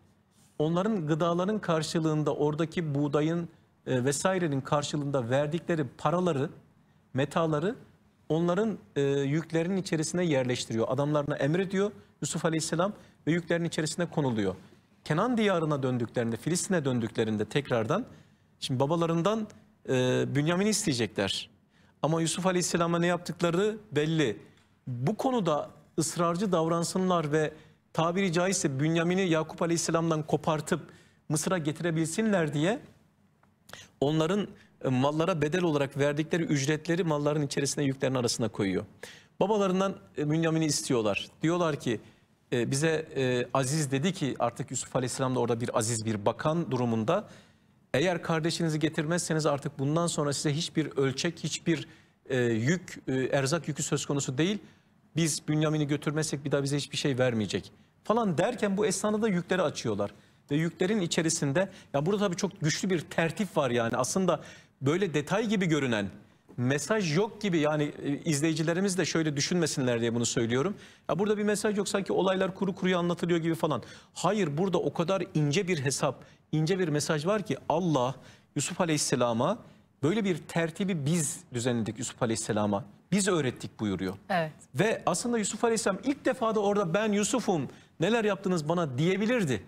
onların gıdaların karşılığında oradaki buğdayın e, vesairenin karşılığında verdikleri paraları, metaları onların e, yüklerinin içerisine yerleştiriyor. Adamlarına emrediyor Yusuf Aleyhisselam ve yüklerin içerisine konuluyor. Kenan diyarına döndüklerinde, Filistin'e döndüklerinde tekrardan şimdi babalarından e, Bünyamin'i isteyecekler. Ama Yusuf Aleyhisselam'a ne yaptıkları belli bu konuda ısrarcı davransınlar ve tabiri caizse Bünyamin'i Yakup Aleyhisselam'dan kopartıp Mısır'a getirebilsinler diye onların e, mallara bedel olarak verdikleri ücretleri malların içerisine yüklerin arasına koyuyor. Babalarından e, Bünyamin'i istiyorlar. Diyorlar ki e, bize Aziz dedi ki artık Yusuf Aleyhisselam da orada bir aziz bir bakan durumunda. Eğer kardeşinizi getirmezseniz artık bundan sonra size hiçbir ölçek, hiçbir e, yük, e, erzak yükü söz konusu değil. Biz Bünyamin'i götürmezsek bir daha bize hiçbir şey vermeyecek falan derken bu esnada da yükleri açıyorlar. Ve yüklerin içerisinde ya burada tabii çok güçlü bir tertip var yani aslında böyle detay gibi görünen mesaj yok gibi yani e, izleyicilerimiz de şöyle düşünmesinler diye bunu söylüyorum. Ya burada bir mesaj yok sanki olaylar kuru kuruya anlatılıyor gibi falan. Hayır burada o kadar ince bir hesap, ince bir mesaj var ki Allah Yusuf Aleyhisselam'a Böyle bir tertibi biz düzenledik Yusuf Aleyhisselam'a. Biz öğrettik buyuruyor. Evet. Ve aslında Yusuf Aleyhisselam ilk defa da orada ben Yusuf'um neler yaptınız bana diyebilirdi.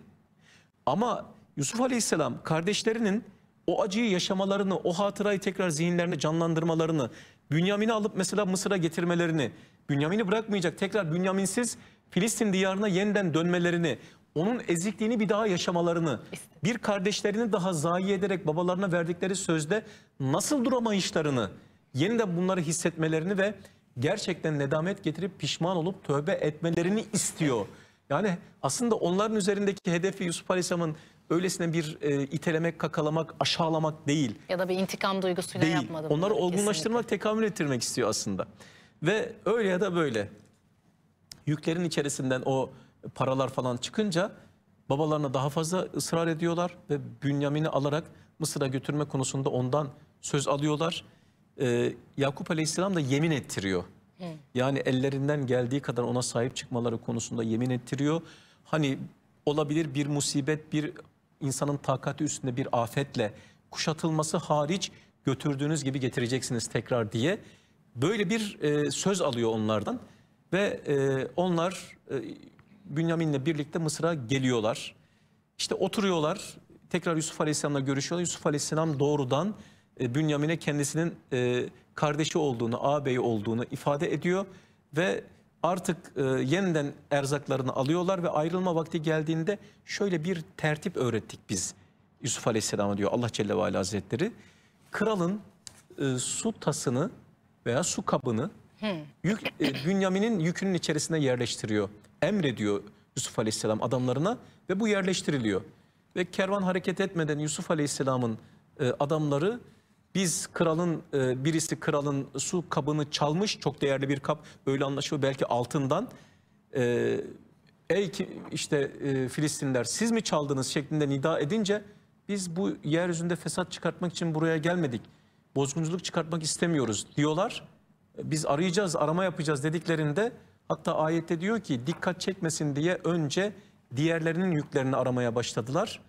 Ama Yusuf Aleyhisselam kardeşlerinin o acıyı yaşamalarını, o hatırayı tekrar zihinlerine canlandırmalarını, Bünyamin'i alıp mesela Mısır'a getirmelerini, Bünyamin'i bırakmayacak tekrar Bünyaminsiz Filistin diyarına yeniden dönmelerini, onun ezikliğini bir daha yaşamalarını, bir kardeşlerini daha zayi ederek babalarına verdikleri sözde nasıl duramayışlarını, yeniden bunları hissetmelerini ve gerçekten nedamet getirip pişman olup tövbe etmelerini istiyor. Yani aslında onların üzerindeki hedefi Yusuf Aleyhisselam'ın öylesine bir e, itelemek, kakalamak, aşağılamak değil. Ya da bir intikam duygusuyla değil. yapmadım. Onları olgunlaştırmak, kesinlikle. tekamül ettirmek istiyor aslında. Ve öyle ya da böyle yüklerin içerisinden o paralar falan çıkınca babalarına daha fazla ısrar ediyorlar ve Bünyamin'i alarak Mısır'a götürme konusunda ondan söz alıyorlar. Ee, Yakup Aleyhisselam da yemin ettiriyor. Yani ellerinden geldiği kadar ona sahip çıkmaları konusunda yemin ettiriyor. Hani olabilir bir musibet, bir insanın takati üstünde bir afetle kuşatılması hariç götürdüğünüz gibi getireceksiniz tekrar diye. Böyle bir e, söz alıyor onlardan ve e, onlar e, Bünyamin'le birlikte Mısır'a geliyorlar. İşte oturuyorlar. Tekrar Yusuf Aleyhisselam'la görüşüyorlar. Yusuf Aleyhisselam doğrudan e, Bünyamin'e kendisinin e, kardeşi olduğunu, ağabeyi olduğunu ifade ediyor. Ve artık e, yeniden erzaklarını alıyorlar ve ayrılma vakti geldiğinde şöyle bir tertip öğrettik biz. Yusuf Aleyhisselam'a diyor Allah Celle ve Ala Hazretleri. Kralın e, su tasını veya su kabını Yük, e, Bünyamin'in yükünün içerisine yerleştiriyor emrediyor Yusuf Aleyhisselam adamlarına ve bu yerleştiriliyor. Ve kervan hareket etmeden Yusuf Aleyhisselam'ın e, adamları biz kralın e, birisi kralın su kabını çalmış çok değerli bir kap öyle anlaşılıyor belki altından e, ey ki işte e, Filistinler siz mi çaldınız şeklinde nida edince biz bu yeryüzünde fesat çıkartmak için buraya gelmedik bozgunculuk çıkartmak istemiyoruz diyorlar biz arayacağız arama yapacağız dediklerinde Hatta ayette diyor ki dikkat çekmesin diye önce diğerlerinin yüklerini aramaya başladılar.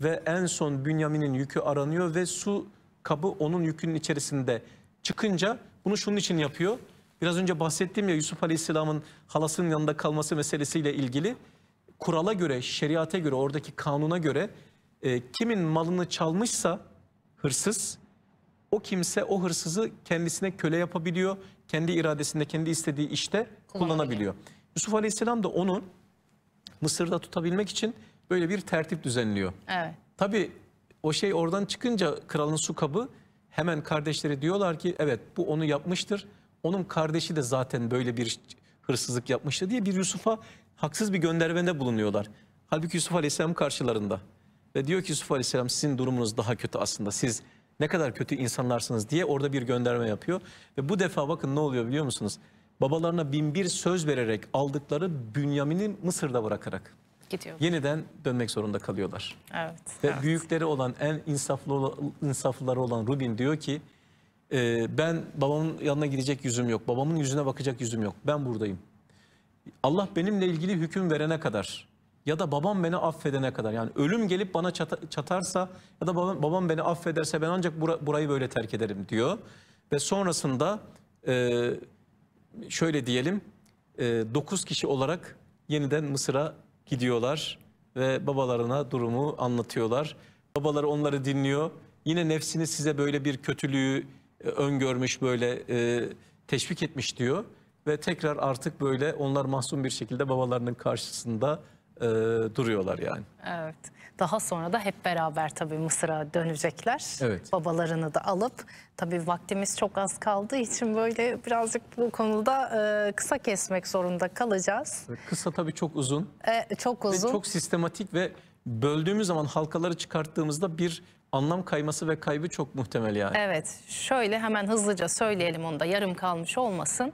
Ve en son Bünyamin'in yükü aranıyor ve su kabı onun yükünün içerisinde çıkınca bunu şunun için yapıyor. Biraz önce bahsettiğim ya Yusuf Aleyhisselam'ın halasının yanında kalması meselesiyle ilgili kurala göre, şeriate göre, oradaki kanuna göre e, kimin malını çalmışsa hırsız o kimse o hırsızı kendisine köle yapabiliyor. Kendi iradesinde, kendi istediği işte kullanabiliyor. Yusuf Aleyhisselam da onun Mısır'da tutabilmek için böyle bir tertip düzenliyor. Evet. Tabii o şey oradan çıkınca kralın su kabı hemen kardeşleri diyorlar ki evet bu onu yapmıştır. Onun kardeşi de zaten böyle bir hırsızlık yapmıştı diye bir Yusuf'a haksız bir göndermede bulunuyorlar. Halbuki Yusuf Aleyhisselam karşılarında ve diyor ki Yusuf Aleyhisselam sizin durumunuz daha kötü aslında siz ne kadar kötü insanlarsınız diye orada bir gönderme yapıyor. Ve bu defa bakın ne oluyor biliyor musunuz? babalarına binbir söz vererek aldıkları Bünyamin'i Mısır'da bırakarak Gidiyor. yeniden dönmek zorunda kalıyorlar. Evet. Ve evet. büyükleri olan en insaflı insaflıları olan Rubin diyor ki e, ben babamın yanına gidecek yüzüm yok. Babamın yüzüne bakacak yüzüm yok. Ben buradayım. Allah benimle ilgili hüküm verene kadar ya da babam beni affedene kadar yani ölüm gelip bana çatarsa ya da babam, babam beni affederse ben ancak burayı böyle terk ederim diyor. Ve sonrasında e, şöyle diyelim 9 e, kişi olarak yeniden Mısır'a gidiyorlar ve babalarına durumu anlatıyorlar. Babaları onları dinliyor. Yine nefsini size böyle bir kötülüğü e, öngörmüş böyle e, teşvik etmiş diyor. Ve tekrar artık böyle onlar mahzun bir şekilde babalarının karşısında duruyorlar yani. Evet. Daha sonra da hep beraber tabii Mısır'a dönecekler. Evet. Babalarını da alıp. Tabii vaktimiz çok az kaldığı için böyle birazcık bu konuda e, kısa kesmek zorunda kalacağız. Kısa tabii çok uzun. E, çok uzun. Ve çok sistematik ve böldüğümüz zaman halkaları çıkarttığımızda bir anlam kayması ve kaybı çok muhtemel yani. Evet şöyle hemen hızlıca söyleyelim onu da yarım kalmış olmasın.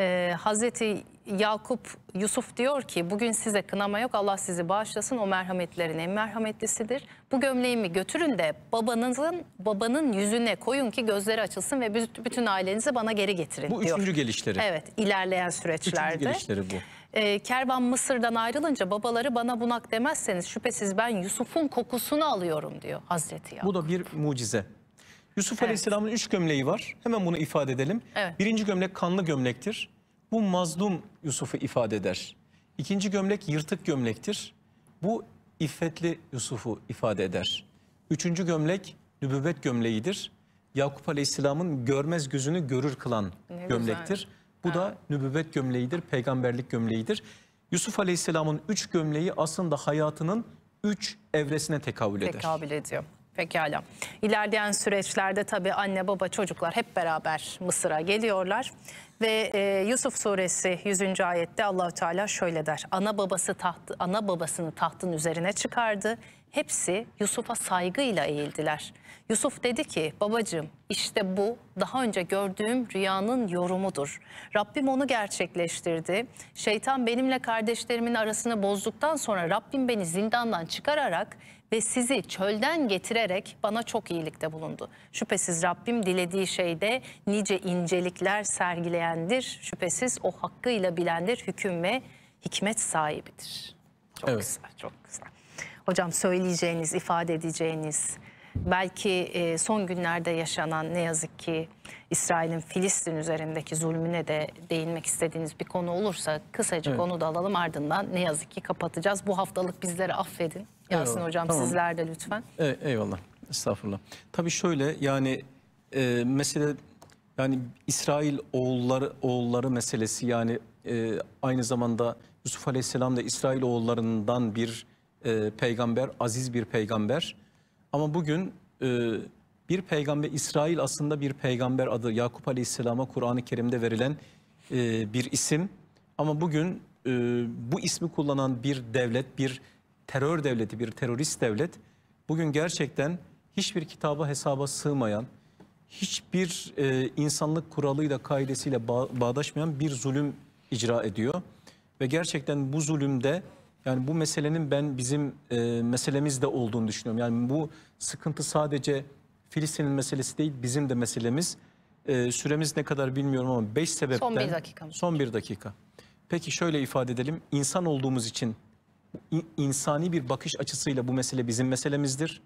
Ee, Hazreti Yakup Yusuf diyor ki bugün size kınama yok Allah sizi bağışlasın o merhametlerin en merhametlisidir. Bu gömleğimi götürün de babanızın babanın yüzüne koyun ki gözleri açılsın ve bütün ailenizi bana geri getirin bu diyor. Bu üçüncü gelişleri. Evet ilerleyen süreçlerde. Üçüncü gelişleri bu. Ee, kervan Mısır'dan ayrılınca babaları bana bunak demezseniz şüphesiz ben Yusuf'un kokusunu alıyorum diyor Hazreti Yakup. Bu da bir mucize. Yusuf evet. Aleyhisselam'ın üç gömleği var. Hemen bunu ifade edelim. Evet. Birinci gömlek kanlı gömlektir. Bu mazlum Yusuf'u ifade eder. İkinci gömlek yırtık gömlektir. Bu iffetli Yusuf'u ifade eder. Üçüncü gömlek nübüvvet gömleğidir. Yakup Aleyhisselam'ın görmez gözünü görür kılan ne gömlektir. Güzel. Bu ha. da nübüvvet gömleğidir, peygamberlik gömleğidir. Yusuf Aleyhisselam'ın üç gömleği aslında hayatının üç evresine tekabül eder. Tekabül ediyor. Pekala. İlerleyen süreçlerde tabii anne baba çocuklar hep beraber Mısır'a geliyorlar. Ve e, Yusuf suresi 100. ayette Allahü Teala şöyle der. Ana babası taht, ana babasını tahtın üzerine çıkardı. Hepsi Yusuf'a saygıyla eğildiler. Yusuf dedi ki babacığım işte bu daha önce gördüğüm rüyanın yorumudur. Rabbim onu gerçekleştirdi. Şeytan benimle kardeşlerimin arasını bozduktan sonra Rabbim beni zindandan çıkararak ve sizi çölden getirerek bana çok iyilikte bulundu. Şüphesiz Rabbim dilediği şeyde nice incelikler sergileyendir. Şüphesiz o hakkıyla bilendir, hüküm ve hikmet sahibidir. Çok evet. güzel, çok güzel. Hocam söyleyeceğiniz, ifade edeceğiniz, belki e, son günlerde yaşanan ne yazık ki İsrail'in Filistin üzerindeki zulmüne de değinmek istediğiniz bir konu olursa kısacık evet. onu da alalım ardından ne yazık ki kapatacağız. Bu haftalık bizleri affedin. Yasin eyvallah, Hocam tamam. sizler de lütfen. E, eyvallah. Estağfurullah. Tabii şöyle yani e, mesele yani İsrail oğulları, oğulları meselesi yani e, aynı zamanda Yusuf Aleyhisselam da İsrail oğullarından bir e, peygamber, aziz bir peygamber. Ama bugün e, bir peygamber, İsrail aslında bir peygamber adı Yakup Aleyhisselam'a Kur'an-ı Kerim'de verilen e, bir isim. Ama bugün e, bu ismi kullanan bir devlet, bir terör devleti, bir terörist devlet bugün gerçekten hiçbir kitaba hesaba sığmayan, hiçbir e, insanlık kuralıyla kaidesiyle bağ, bağdaşmayan bir zulüm icra ediyor. Ve gerçekten bu zulümde yani bu meselenin ben bizim e, de olduğunu düşünüyorum. Yani bu sıkıntı sadece Filistin'in meselesi değil bizim de meselemiz. E, süremiz ne kadar bilmiyorum ama 5 sebepten... Son bir dakika. Son bir dakika. Peki şöyle ifade edelim. İnsan olduğumuz için insani bir bakış açısıyla bu mesele bizim meselemizdir.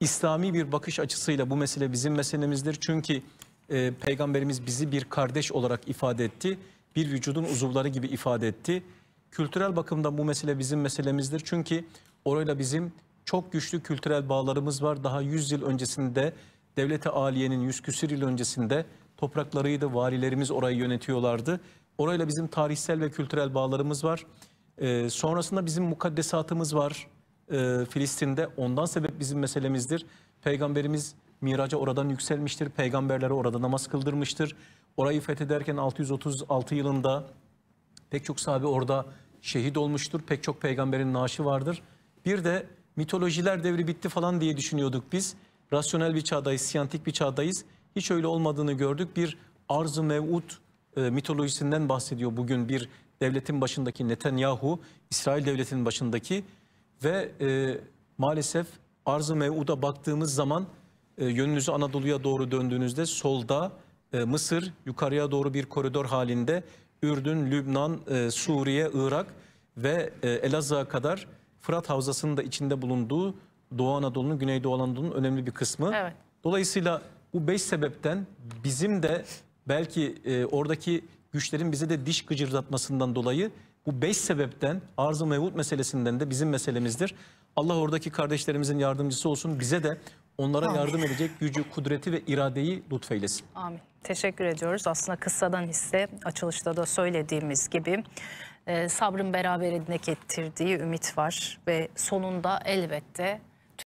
İslami bir bakış açısıyla bu mesele bizim meselemizdir. Çünkü e, Peygamberimiz bizi bir kardeş olarak ifade etti. Bir vücudun uzuvları gibi ifade etti. Kültürel bakımdan bu mesele bizim meselemizdir. Çünkü orayla bizim çok güçlü kültürel bağlarımız var. Daha 100 yıl öncesinde devlete aliyenin 100 küsür yıl öncesinde topraklarıydı, varilerimiz orayı yönetiyorlardı. Orayla bizim tarihsel ve kültürel bağlarımız var. E, sonrasında bizim mukaddesatımız var e, Filistin'de. Ondan sebep bizim meselemizdir. Peygamberimiz miraca oradan yükselmiştir. Peygamberlere orada namaz kıldırmıştır. Orayı fethederken 636 yılında pek çok sahabe orada şehit olmuştur. Pek çok peygamberin naaşı vardır. Bir de mitolojiler devri bitti falan diye düşünüyorduk biz. Rasyonel bir çağdayız, siyantik bir çağdayız. Hiç öyle olmadığını gördük. Bir arz-ı mev'ud e, mitolojisinden bahsediyor bugün bir devletin başındaki Netanyahu, İsrail devletinin başındaki ve e, maalesef arz-ı mev'uda baktığımız zaman e, yönünüzü Anadolu'ya doğru döndüğünüzde solda e, Mısır yukarıya doğru bir koridor halinde Ürdün, Lübnan, e, Suriye, Irak ve e, Elazığ'a kadar Fırat Havzası'nın da içinde bulunduğu Doğu Anadolu'nun, Güneydoğu Anadolu'nun önemli bir kısmı. Evet. Dolayısıyla bu beş sebepten bizim de belki e, oradaki güçlerin bize de diş gıcırdatmasından dolayı bu beş sebepten arz-ı mevut meselesinden de bizim meselemizdir. Allah oradaki kardeşlerimizin yardımcısı olsun. Bize de onlara Amin. yardım edecek gücü, kudreti ve iradeyi lütfeylesin. Amin. Teşekkür ediyoruz. Aslında kıssadan hisse açılışta da söylediğimiz gibi e, sabrın beraberinde getirdiği ümit var ve sonunda elbette